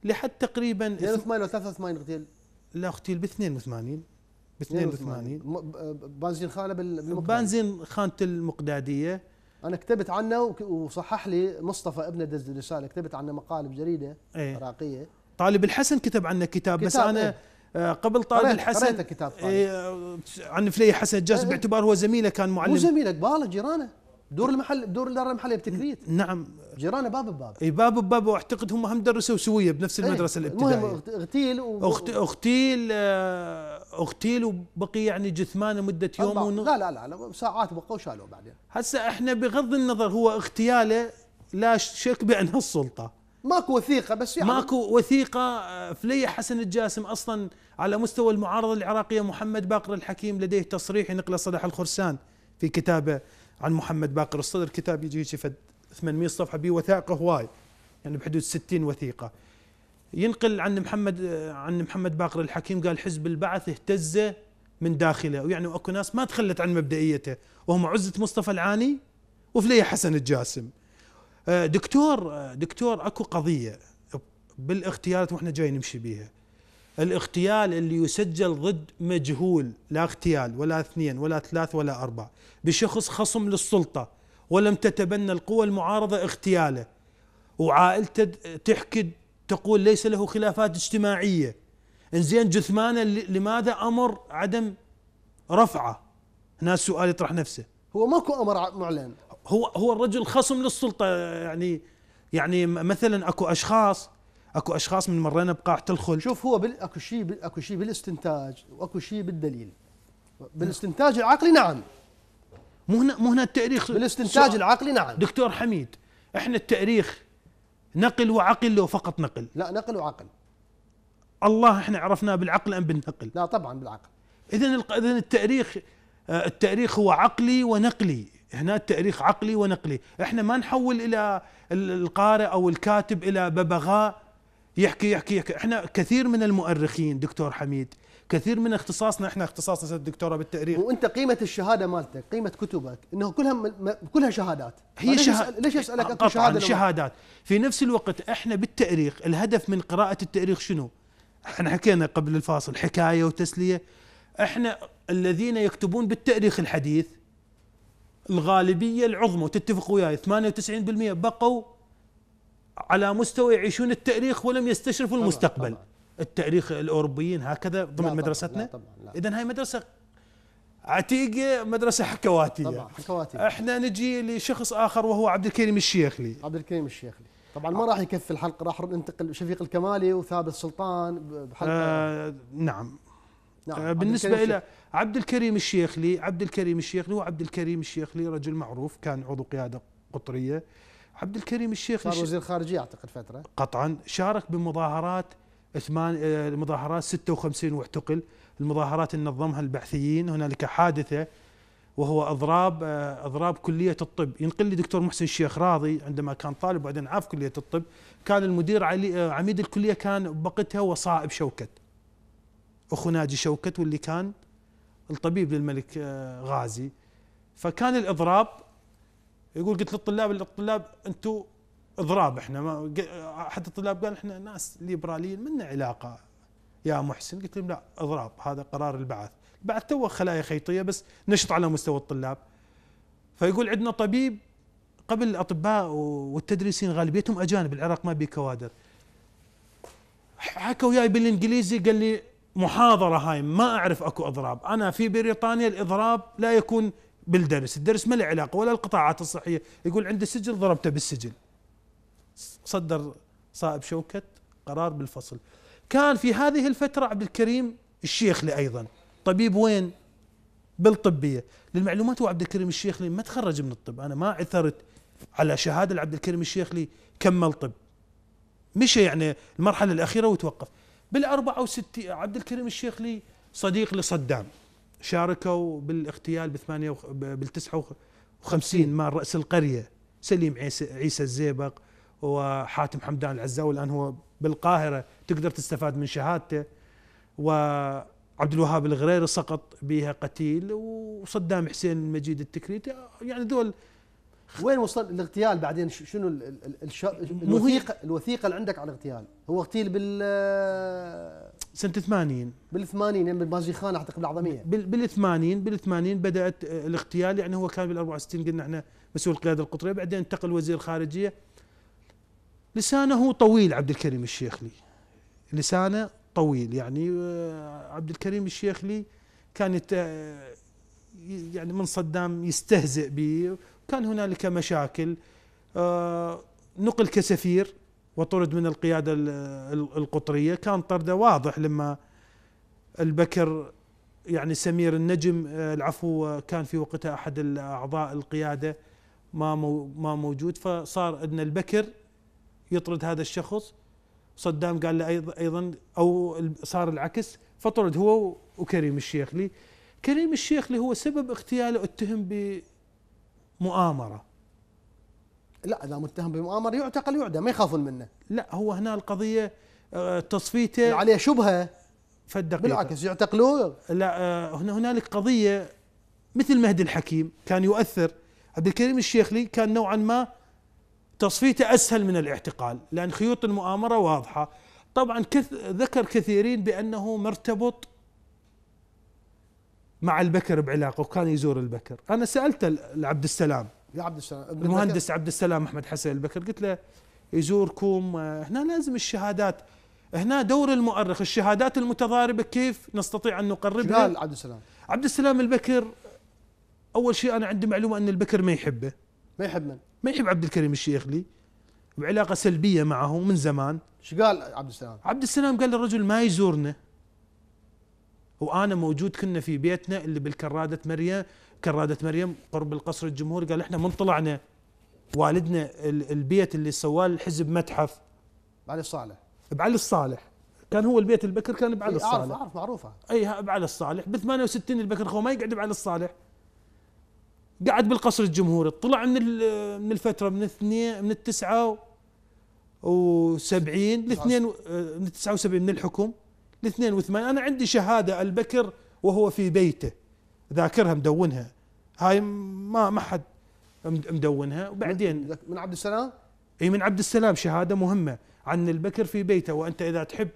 لحد تقريبا 82 ولا 83 اغتيل لا اغتيل ب 82 ب 82 بنزين خانه بالمقداد بنزين خانه المقداديه انا كتبت عنه وصحح لي مصطفى ابن دز الرساله كتبت عنه مقال بجريده ايه؟ عراقيه طالب الحسن كتب عنه كتاب, كتاب بس انا ايه؟ آه، قبل طالب الحسن قريت كتاب طالب. إيه، عن فلي حسن الجاس إيه. باعتبار هو زميله كان معلم مو زميلك قباله جيرانه دور المحل دور الدار المحليه بتكريت نعم جيرانه باب بباب اي باب بباب واعتقد هم هم درسوا سويه بنفس المدرسه الابتدائيه المهم اغتيل و... أخت... اغتيل اغتيل آه، وبقي يعني جثمانه مده يوم ون... لا لا لا, ساعات بقوا وشالوه بعدين هسه احنا بغض النظر هو اغتياله لا شك بانها السلطه ماكو وثيقه بس يعني ماكو وثيقه آه، فلي حسن الجاسم اصلا على مستوى المعارضه العراقيه محمد باقر الحكيم لديه تصريح نقله صلاح الخرسان في كتابه عن محمد باقر الصدر كتاب يجي هيك 800 صفحه وثائق هواي يعني بحدود 60 وثيقه ينقل عن محمد عن محمد باقر الحكيم قال حزب البعث اهتز من داخله ويعني اكو ناس ما تخلت عن مبدئيته وهم عزة مصطفى العاني وفلية حسن الجاسم آه، دكتور آه، دكتور اكو قضيه بالاغتيالات واحنا جاي نمشي بيها الاغتيال اللي يسجل ضد مجهول لا اغتيال ولا اثنين ولا ثلاث ولا أربع بشخص خصم للسلطة ولم تتبنى القوى المعارضة اغتياله وعائلته تحكي تقول ليس له خلافات اجتماعية انزين جثمانه لماذا أمر عدم رفعه هنا السؤال يطرح نفسه هو ماكو أمر معلن هو هو الرجل خصم للسلطة يعني يعني مثلا اكو اشخاص اكو اشخاص من مرينا بقاعه الخلد شوف هو بال... اكو شيء ب... اكو شيء بالاستنتاج واكو شيء بالدليل نعم. بالاستنتاج العقلي نعم مو هنا مو هنا التاريخ بالاستنتاج سؤال. العقلي نعم دكتور حميد احنا التاريخ نقل وعقل لو فقط نقل لا نقل وعقل الله احنا عرفناه بالعقل ام بالنقل لا طبعا بالعقل اذا اذا التاريخ آه، التاريخ هو عقلي ونقلي هنا التاريخ عقلي ونقلي احنا ما نحول الى القارئ او الكاتب الى ببغاء يحكي يحكي يحكي احنا كثير من المؤرخين دكتور حميد كثير من اختصاصنا احنا اختصاصنا الدكتوره بالتاريخ وانت قيمه الشهاده مالتك قيمه كتبك انه كلها كلها شهادات هي شهادات ليش اسالك اكو شهاده شهادات في نفس الوقت احنا بالتاريخ الهدف من قراءه التاريخ شنو احنا حكينا قبل الفاصل حكايه وتسليه احنا الذين يكتبون بالتاريخ الحديث الغالبيه العظمى تتفق وياي 98% بقوا على مستوى يعيشون التاريخ ولم يستشرفوا المستقبل طبعا. التاريخ الاوروبيين هكذا ضمن لا مدرستنا طبعا اذا هاي مدرسه عتيقه مدرسه حكواتيه طبعا حكواتيه احنا نجي لشخص اخر وهو عبد الكريم الشيخلي عبد الكريم الشيخلي طبعا آه. ما راح يكفي الحلقه راح ننتقل شفيق الكمالي وثابت سلطان بحلقه آه نعم نعم آه، بالنسبه الى عبد الكريم الشيخلي عبد الكريم الشيخلي هو عبد الكريم الشيخلي رجل معروف كان عضو قياده قطريه عبد الكريم الشيخ صار وزير خارجية أعتقد فترة قطعا شارك بمظاهرات ثمان آه، مظاهرات 56 واعتقل المظاهرات اللي نظمها البعثيين هنالك حادثة وهو اضراب آه، اضراب كليه الطب ينقل لي دكتور محسن الشيخ راضي عندما كان طالب وبعدين عاف كليه الطب كان المدير علي آه، عميد الكليه كان بقتها وصائب شوكت اخو ناجي شوكت واللي كان الطبيب للملك غازي فكان الاضراب يقول قلت للطلاب الطلاب انتم اضراب احنا ما احد الطلاب قال احنا ناس ليبراليين منا علاقه يا محسن قلت لهم لا اضراب هذا قرار البعث البعث توه خلايا خيطيه بس نشط على مستوى الطلاب فيقول عندنا طبيب قبل الاطباء والتدريسين غالبيتهم اجانب العراق ما بيه كوادر حكوا وياي بالانجليزي قال لي محاضره هاي ما اعرف اكو اضراب انا في بريطانيا الاضراب لا يكون بالدرس الدرس ما له علاقة ولا القطاعات الصحية يقول عنده سجل ضربته بالسجل صدر صائب شوكة قرار بالفصل كان في هذه الفترة عبد الكريم الشيخلي أيضا طبيب وين بالطبية للمعلومات هو عبد الكريم الشيخلي ما تخرج من الطب أنا ما عثرت على شهادة لعبد الكريم الشيخلي كمل طب مشى يعني المرحلة الأخيرة وتوقف بالأربعة وستين عبد الكريم الشيخلي صديق لصدام شاركوا بالاغتيال بثمانية بال 59 مال رأس القرية سليم عيسى, عيسى الزيبق وحاتم حمدان العزاوي الآن هو بالقاهرة تقدر تستفاد من شهادته وعبد الوهاب الغريري سقط بها قتيل وصدام حسين المجيد التكريتي يعني ذول وين وصل الاغتيال بعدين شنو الوثيقه الوثيقه اللي عندك على الاغتيال هو اغتيل بال سنه 80 بال 80 يعني بالبازي خان اعتقد بالعظميه بال 80 بال 80 بدات الاغتيال يعني هو كان بال 64 قلنا احنا مسؤول القياده القطريه بعدين انتقل وزير خارجيه لسانه طويل عبد الكريم الشيخلي لسانه طويل يعني آه، عبد الكريم الشيخلي كان آه، يعني من صدام يستهزئ به كان هنالك مشاكل آه، نقل كسفير وطرد من القيادة القطرية كان طرده واضح لما البكر يعني سمير النجم آه، العفو آه، كان في وقتها أحد الأعضاء القيادة ما ما موجود فصار أن البكر يطرد هذا الشخص صدام قال له أيضا, أيضا أو صار العكس فطرد هو وكريم الشيخلي كريم الشيخلي هو سبب اغتياله اتهم ب مؤامره لا اذا متهم بمؤامره يعتقل يعدم ما يخافون منه لا هو هنا القضيه آه، تصفيته عليه شبهه فالدقيقة بالعكس يعتقلوه لا آه، هنا هنالك قضيه مثل مهدي الحكيم كان يؤثر عبد الكريم الشيخلي كان نوعا ما تصفيته اسهل من الاعتقال لان خيوط المؤامره واضحه طبعا كث ذكر كثيرين بانه مرتبط مع البكر بعلاقه وكان يزور البكر انا سالته لعبد السلام يا عبد السلام المهندس عبد السلام احمد حسن البكر قلت له يزوركم هنا لازم الشهادات هنا دور المؤرخ الشهادات المتضاربه كيف نستطيع ان نقربها قال عبد السلام عبد السلام البكر اول شيء انا عندي معلومه ان البكر ما يحبه ما يحب من؟ ما يحب عبد الكريم الشيخ لي بعلاقه سلبيه معه من زمان ايش قال عبد السلام؟ عبد السلام قال للرجل ما يزورنا وانا موجود كنا في بيتنا اللي بالكراده مريم كراده مريم قرب القصر الجمهوري قال احنا من طلعنا والدنا البيت اللي سواه الحزب متحف بعلي الصالح بعلي الصالح كان هو البيت البكر كان بعلي إيه، الصالح اعرف اعرف معروفه اي بعلي الصالح ب 68 البكر خو ما يقعد بعلي الصالح قعد بالقصر الجمهوري طلع من من الفتره من اثنين من التسعة 79 70 ل 2 من 79 من الحكم الاثنين وثمانين أنا عندي شهادة البكر وهو في بيته ذاكرها مدونها هاي ما ما حد مدونها وبعدين من عبد السلام؟ اي من عبد السلام شهاده مهمه عن البكر في بيته وانت اذا تحب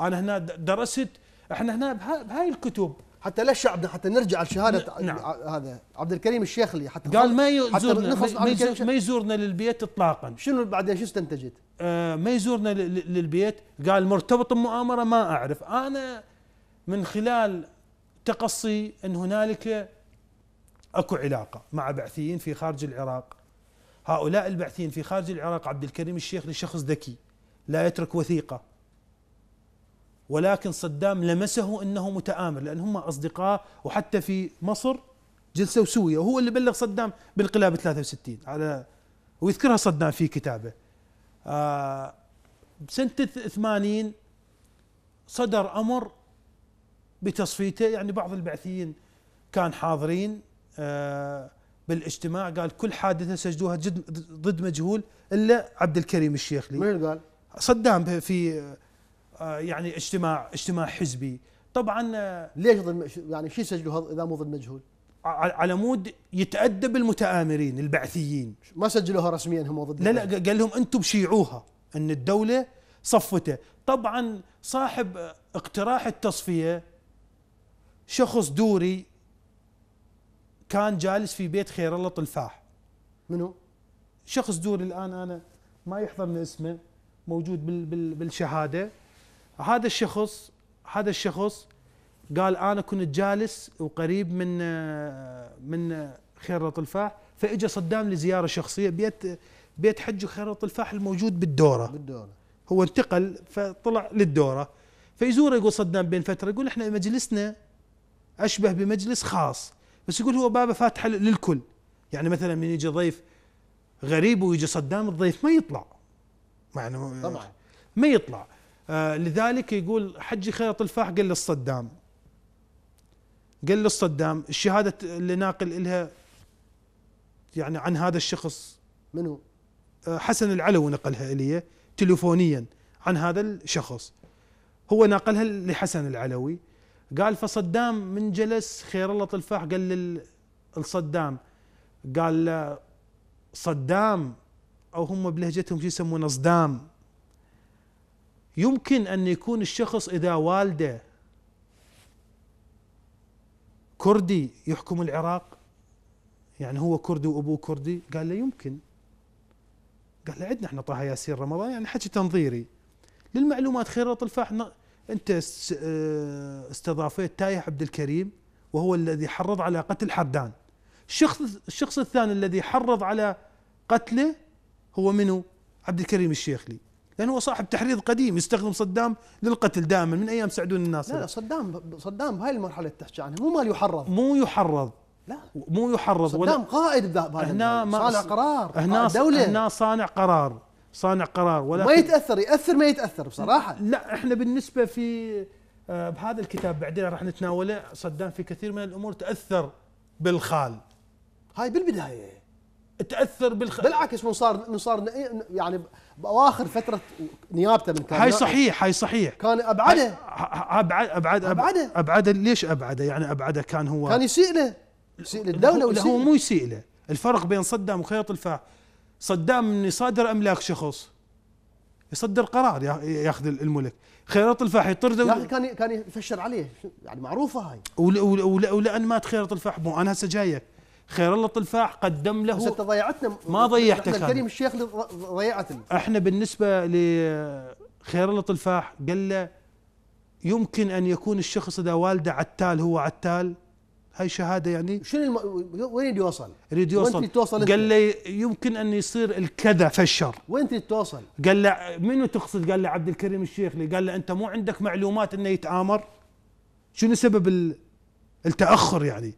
انا هنا درست احنا هنا بهاي الكتب حتى لا الشعب حتى نرجع لشهاده نعم. هذا عبد الكريم الشيخلي حتى قال ما يزورنا ما يزورنا للبيت اطلاقا شنو بعدين شو استنتجت؟ آه، ما يزورنا للبيت قال مرتبط بمؤامره ما اعرف انا من خلال تقصي ان هنالك اكو علاقه مع بعثيين في خارج العراق هؤلاء البعثيين في خارج العراق عبد الكريم الشيخ لشخص ذكي لا يترك وثيقه ولكن صدام لمسه انه متآمر لان هم اصدقاء وحتى في مصر جلسه سوية وهو اللي بلغ صدام بانقلاب 63 على ويذكرها صدام في كتابه آه بسنة 80 صدر أمر بتصفيته يعني بعض البعثيين كان حاضرين آه، بالاجتماع قال كل حادثة سجلوها ضد مجهول إلا عبد الكريم الشيخ لي مين قال؟ صدام في آه، يعني اجتماع اجتماع حزبي طبعا آه، ليش ضد يعني شو سجلوا اذا مو ضد مجهول؟ على مود يتادب المتآمرين البعثيين ما سجلوها رسميا هم ضد لا لا قال لهم انتم بشيعوها ان الدوله صفته طبعا صاحب اقتراح التصفيه شخص دوري كان جالس في بيت خير الله طلفاح منو شخص دوري الان انا ما يحضرني اسمه موجود بالشهاده هذا الشخص هذا الشخص قال انا كنت جالس وقريب من من خير الطلفاح فاجى صدام لزياره شخصيه بيت بيت حج خير الطلفاح الموجود بالدوره بالدوره هو انتقل فطلع للدوره فيزوره يقول صدام بين فتره يقول احنا مجلسنا اشبه بمجلس خاص بس يقول هو بابه فاتحه للكل يعني مثلا من يجي ضيف غريب ويجي صدام الضيف ما يطلع معنى طبعا ما يطلع آه لذلك يقول حجي خير الطلفاح قال للصدام قال للصدام الشهاده اللي ناقل إلها يعني عن هذا الشخص منو؟ آه، حسن العلوي نقلها الي تليفونيا عن هذا الشخص هو ناقلها لحسن العلوي قال فصدام من جلس خير الله طلفاح قال للصدام قال له صدام او هم بلهجتهم شو يسمونه صدام يمكن ان يكون الشخص اذا والده كردي يحكم العراق يعني هو كردي وابوه كردي قال له يمكن قال له عندنا احنا طه ياسين رمضان يعني حكي تنظيري للمعلومات خير الطلفاح انت آه، استضافيت تايح عبد الكريم وهو الذي حرض على قتل حردان الشخص الشخص الثاني الذي حرض على قتله هو منو عبد الكريم الشيخلي لأنه هو صاحب تحريض قديم يستخدم صدام للقتل دائما من أيام سعدون الناصر لا لا صدام صدام بهاي المرحلة اللي تحكي عنها مو مال يحرض مو يحرض لا مو يحرض صدام ولا قائد هنا صانع قرار هنا دولة هنا صانع قرار صانع قرار ولا ما يتاثر ياثر ما يتاثر بصراحه لا احنا بالنسبه في آه، بهذا الكتاب بعدين راح نتناوله صدام في كثير من الامور تاثر بالخال هاي بالبدايه تاثر بالخ... بالعكس من صار من صار إيه، يعني باواخر فتره نيابته من كان هاي صحيح هاي صحيح كان ابعده ابعد ابعد ابعده ابعده ليش ابعده يعني ابعده كان هو كان يسيء له يسيء للدوله ويسيء هو مو يسيء له الفرق بين صدام وخيط الفاح صدام من يصادر املاك شخص يصدر قرار ياخذ الملك خيرط الفاح يطرده يا اخي كان كان يفشر عليه يعني معروفه هاي ولان مات خيرط الفاح مو انا هسه جايك خير الله طلفاح قدم له بس انت ضيعتنا ما ضيعتك احنا الكريم الشيخ ضيعتنا احنا بالنسبه لخير الله طلفاح قال له يمكن ان يكون الشخص اذا والده عتال هو عتال هاي شهاده يعني شنو الم... وين يريد يوصل؟ يريد يوصل وين توصل قال لي يمكن ان يصير الكذا في الشر وين تريد توصل؟ قال له منو تقصد؟ قال له عبد الكريم الشيخ لي قال له انت مو عندك معلومات انه يتآمر؟ شنو سبب التأخر يعني؟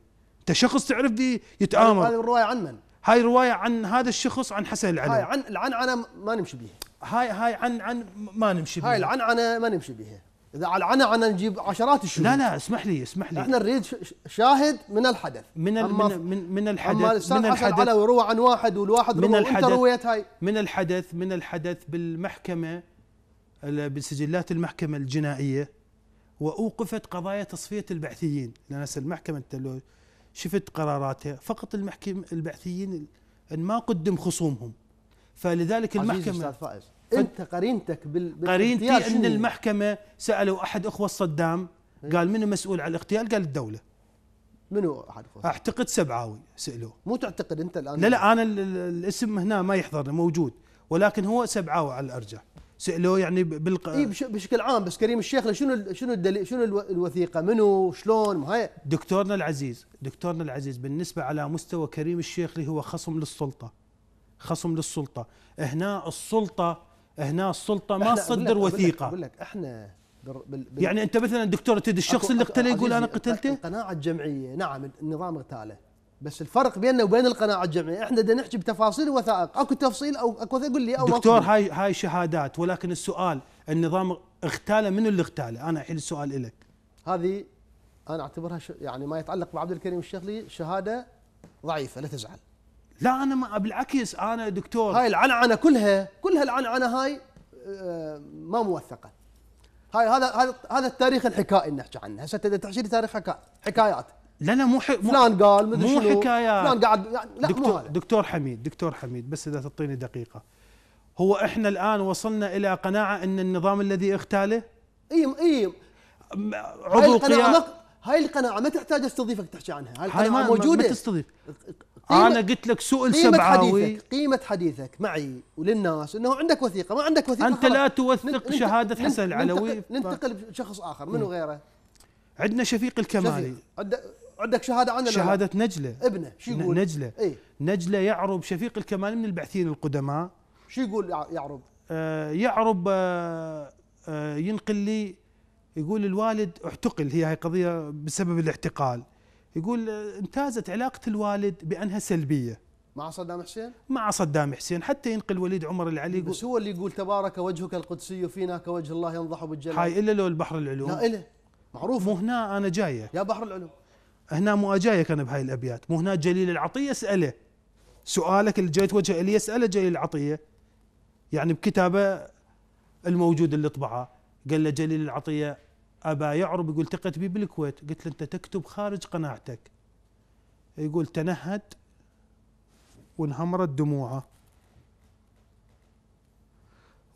انت شخص تعرف بي يتآمر هذه الروايه عن من؟ هاي روايه عن هذا الشخص عن حسن العلوي هاي عن العنعنه ما نمشي بيها هاي هاي عن عن ما نمشي بيها هاي العنعنه ما نمشي بيها اذا على العنعنه نجيب عشرات الشهود لا لا اسمح لي اسمح لي احنا نريد شاهد من الحدث من من, من من الحدث اما الاستاذ حسن علوي روى عن واحد والواحد من الحدث رويت هاي من الحدث من الحدث بالمحكمه بسجلات المحكمه الجنائيه واوقفت قضايا تصفيه البعثيين لان المحكمه انت شفت قراراتها فقط المحكم البعثيين ما قدم خصومهم فلذلك المحكمه استاذ فائز انت قرينتك بال قرينتي ان المحكمه سالوا احد اخوه صدام إيه. قال منو مسؤول على الاغتيال؟ قال الدوله منو احد اخوه؟ اعتقد سبعاوي سالوه مو تعتقد انت الان لا لا انا الاسم هنا ما يحضرني موجود ولكن هو سبعاوي على الارجح سالوه يعني بالق... اي بشكل عام بس كريم الشيخ شنو شنو الدليل شنو الوثيقه منو شلون هاي دكتورنا العزيز دكتورنا العزيز بالنسبه على مستوى كريم الشيخ اللي هو خصم للسلطه خصم للسلطه هنا السلطه هنا السلطه ما تصدر وثيقه اقول لك احنا بال بال يعني انت مثلا دكتور تدي الشخص اللي قتله يقول انا قتلته القناعه الجمعيه نعم النظام اغتاله بس الفرق بيننا وبين القناعه الجمعيه احنا بدنا نحكي بتفاصيل وثائق اكو تفصيل او اكو يقول لي او دكتور هاي هاي شهادات ولكن السؤال النظام اغتاله من اللي اغتاله انا الحين السؤال لك هذه انا اعتبرها ش... يعني ما يتعلق بعبد الكريم الشغلي شهاده ضعيفه لا تزعل لا انا ما بالعكس انا دكتور هاي العنعنه كلها كلها العنعنه هاي آه، ما موثقه هاي هذا هذا التاريخ الحكائي اللي نحكي عنه هسه تحكي لي تاريخ حكايات لا لا مو ح... مو فلان قال مدري مو حكايات فلان قاعد لا دكتور مو دكتور حميد دكتور حميد بس اذا تعطيني دقيقه هو احنا الان وصلنا الى قناعه ان النظام الذي اغتاله اي اي عضو هاي القناعه ما تحتاج استضيفك تحكي عنها هاي القناعه هاي موجوده ما تستضيف انا قلت لك سؤل قيمة سبعاوي حديثك قيمه حديثك معي وللناس انه عندك وثيقه ما عندك وثيقه انت لا توثق شهاده ننتقل حسن العلوي ننتقل, ننتقل بشخص اخر منو غيره عندنا شفيق الكمالي شفيق. عندك شهاده عنه شهاده نجله ابنه شو يقول؟ نجله اي نجله يعرب شفيق الكمال من البعثيين القدماء شو يقول يعرب؟ آه يعرب آه آه ينقل لي يقول الوالد اعتقل هي هاي قضيه بسبب الاعتقال يقول آه، امتازت علاقه الوالد بانها سلبيه مع صدام حسين؟ مع صدام حسين حتى ينقل وليد عمر العلي بس هو اللي يقول تبارك وجهك القدسي فينا كوجه الله ينضح بالجلال هاي الا لو البحر العلوم لا الا معروف مو هنا انا جايه يا بحر العلوم هنا مو اجايك كان بهاي الابيات مو هنا جليل العطيه اساله سؤالك اللي جاي توجهه لي اساله جليل العطيه يعني بكتابه الموجود اللي طبعه قال له جليل العطيه ابا يعرب يقول التقيت بي بالكويت قلت له انت تكتب خارج قناعتك يقول تنهد وانهمرت دموعه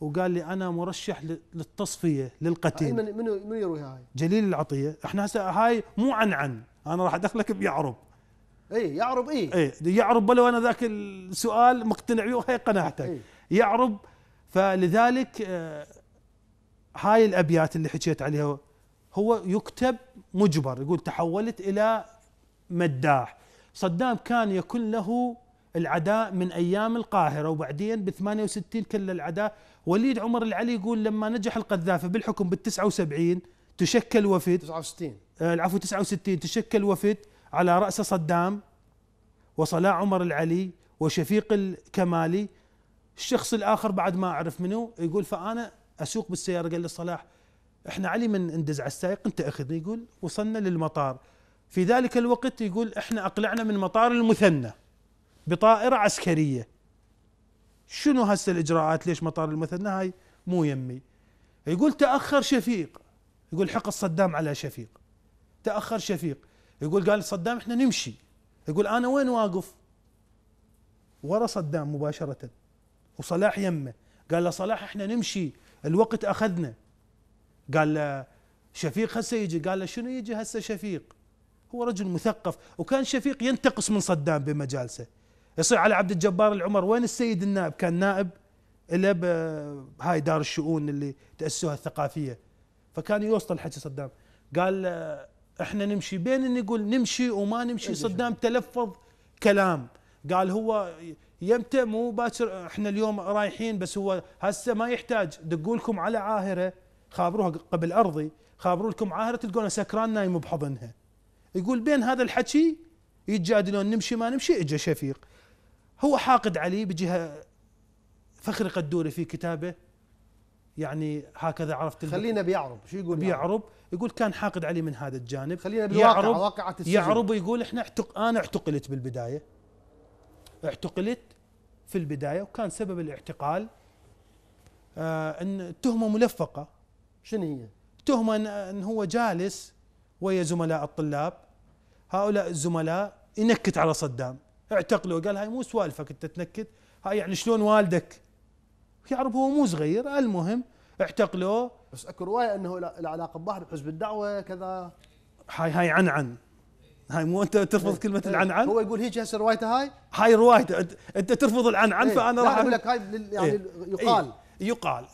وقال لي انا مرشح للتصفيه للقتيل من من يروي هاي؟ جليل العطيه، احنا هسه هاي مو عن عن انا راح ادخلك بيعرب اي يعرب اي اي يعرب ولو انا ذاك السؤال مقتنع به وهي قناعتك إيه؟ يعرب فلذلك آه، هاي الابيات اللي حكيت عليها هو يكتب مجبر يقول تحولت الى مداح صدام كان يكن له العداء من ايام القاهره وبعدين ب 68 كل العداء وليد عمر العلي يقول لما نجح القذافي بالحكم بال 79 تشكل وفد 69 آه، العفو 69 تشكل وفد على رأس صدام وصلاح عمر العلي وشفيق الكمالي الشخص الآخر بعد ما أعرف منه يقول فأنا أسوق بالسيارة قال لي صلاح احنا علي من اندز على السائق انت اخذني يقول وصلنا للمطار في ذلك الوقت يقول احنا اقلعنا من مطار المثنى بطائرة عسكرية شنو هسه الاجراءات ليش مطار المثنى هاي مو يمي يقول تاخر شفيق يقول حق الصدام على شفيق تاخر شفيق يقول قال صدام احنا نمشي يقول انا وين واقف ورا صدام مباشره وصلاح يمه قال له صلاح احنا نمشي الوقت اخذنا قال له شفيق هسه يجي قال له شنو يجي هسه شفيق هو رجل مثقف وكان شفيق ينتقص من صدام بمجالسه يصير على عبد الجبار العمر وين السيد النائب كان نائب الا بهاي دار الشؤون اللي تاسسوها الثقافيه فكان يوصل حكي صدام قال احنا نمشي بين يقول نمشي وما نمشي صدام تلفظ كلام قال هو يمتى مو باكر احنا اليوم رايحين بس هو هسه ما يحتاج دقوا لكم على عاهره خابروها قبل ارضي خابروا لكم عاهره تلقونه سكران نايم بحضنها يقول بين هذا الحكي يتجادلون نمشي ما نمشي اجى شفيق هو حاقد علي بجهه فخر قدوري في كتابه يعني هكذا عرفت خلينا بيعرب شو يقول بيعرب يقول كان حاقد علي من هذا الجانب خلينا بيعرب يعرب واقعة السجن يعرب ويقول احنا اعتق انا اعتقلت بالبدايه اعتقلت في البدايه وكان سبب الاعتقال آه ان التهمه ملفقه شنو هي؟ تهمه ان هو جالس ويا زملاء الطلاب هؤلاء الزملاء ينكت على صدام اعتقلوا قال هاي مو سوالفك انت تنكت هاي يعني شلون والدك يعرف هو مو صغير المهم اعتقلوه بس اكو روايه انه العلاقه ببحر بحزب الدعوه كذا هاي هاي عنعن هاي مو انت ترفض إيه. كلمه العنعن هو يقول هيك هسه روايته هاي هاي روايته انت, ترفض العنعن ايه فانا راح اقول لك هاي يعني ايه يقال ايه يقال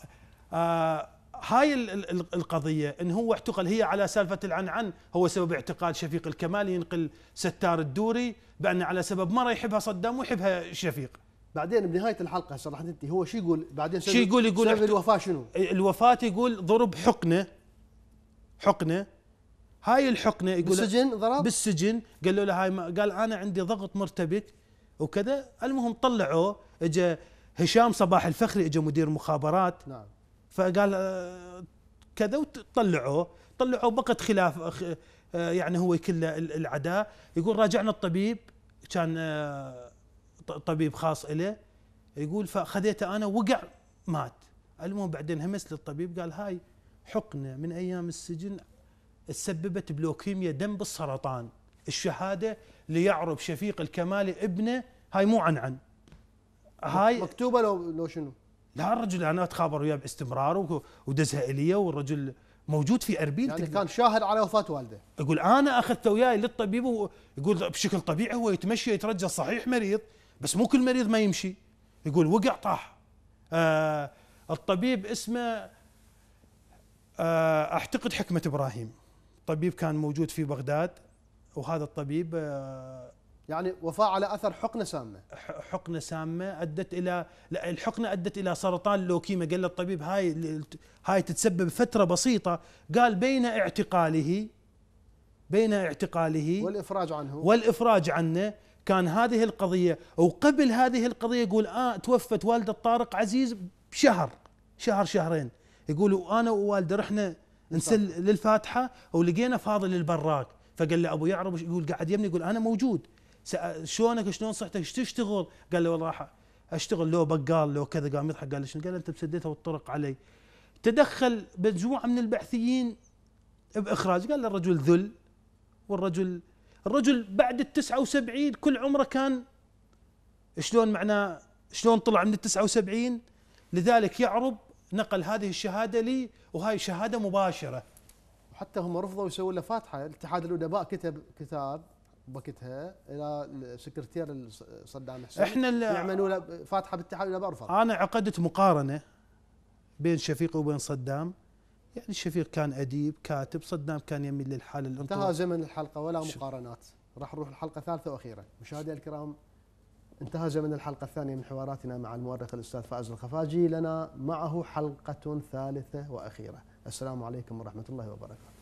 آه هاي القضيه ان هو اعتقل هي على سالفه العنعن هو سبب اعتقال شفيق الكمالي ينقل ستار الدوري بان على سبب مره يحبها صدام ويحبها شفيق بعدين بنهايه الحلقه هسه راح ننتهي هو شو يقول بعدين شو يقول يقول سبب الوفاه شنو؟ الوفاه يقول ضرب حقنه حقنه هاي الحقنه يقول بالسجن ضرب بالسجن قالوا له هاي قال انا عندي ضغط مرتبك وكذا المهم طلعوه اجى هشام صباح الفخري اجى مدير مخابرات نعم فقال آه، كذا وطلعوه طلعوه بقت خلاف آه، آه، يعني هو كله العداء يقول راجعنا الطبيب كان طبيب خاص له يقول فخذيته انا وقع مات المهم بعدين همس للطبيب قال هاي حقنه من ايام السجن تسببت بلوكيميا دم بالسرطان الشهاده ليعرب شفيق الكمالي ابنه هاي مو عن عن هاي مكتوبه لو لو شنو؟ لا الرجل انا اتخابر وياه باستمرار ودزها الي والرجل موجود في اربيل يعني كان شاهد على وفاه والده يقول انا اخذته وياي للطبيب ويقول بشكل طبيعي هو يتمشى يترجى صحيح مريض بس مو كل مريض ما يمشي يقول وقع طاح آه الطبيب اسمه آه اعتقد حكمه ابراهيم طبيب كان موجود في بغداد وهذا الطبيب آه يعني وفاة على اثر حقنه سامه حقنه سامه ادت الى لا الحقنه ادت الى سرطان لوكيما قال للطبيب هاي هاي تتسبب فتره بسيطه قال بين اعتقاله بين اعتقاله والافراج عنه والافراج عنه كان هذه القضيه وقبل هذه القضيه يقول اه توفت والده طارق عزيز بشهر شهر شهرين يقولوا انا ووالده رحنا نسل للفاتحه ولقينا فاضل البراك فقال له ابو يعرب يقول قاعد يمني يقول انا موجود شلونك شلون صحتك ايش تشتغل؟ قال له والله اشتغل لو بقال لو كذا قام يضحك قال له شنو؟ قال انت بسديتها والطرق علي تدخل مجموعه من البعثيين باخراج قال له الرجل ذل والرجل الرجل بعد ال 79 كل عمره كان شلون معناه شلون طلع من ال 79 لذلك يعرب نقل هذه الشهاده لي وهاي شهاده مباشره حتى هم رفضوا يسووا له فاتحه اتحاد الادباء كتب كتاب بكتها الى سكرتير صدام حسين احنا يعملوا له فاتحه بالاتحاد الادباء رفض انا عقدت مقارنه بين شفيق وبين صدام يعني الشفير كان أديب كاتب صدام كان يميل للحالة الأنطوائية انتهى زمن الحلقة ولا مقارنات راح نروح الحلقة ثالثة وأخيرة مشاهدي الكرام انتهى زمن الحلقة الثانية من حواراتنا مع المؤرخ الأستاذ فائز الخفاجي لنا معه حلقة ثالثة وأخيرة السلام عليكم ورحمة الله وبركاته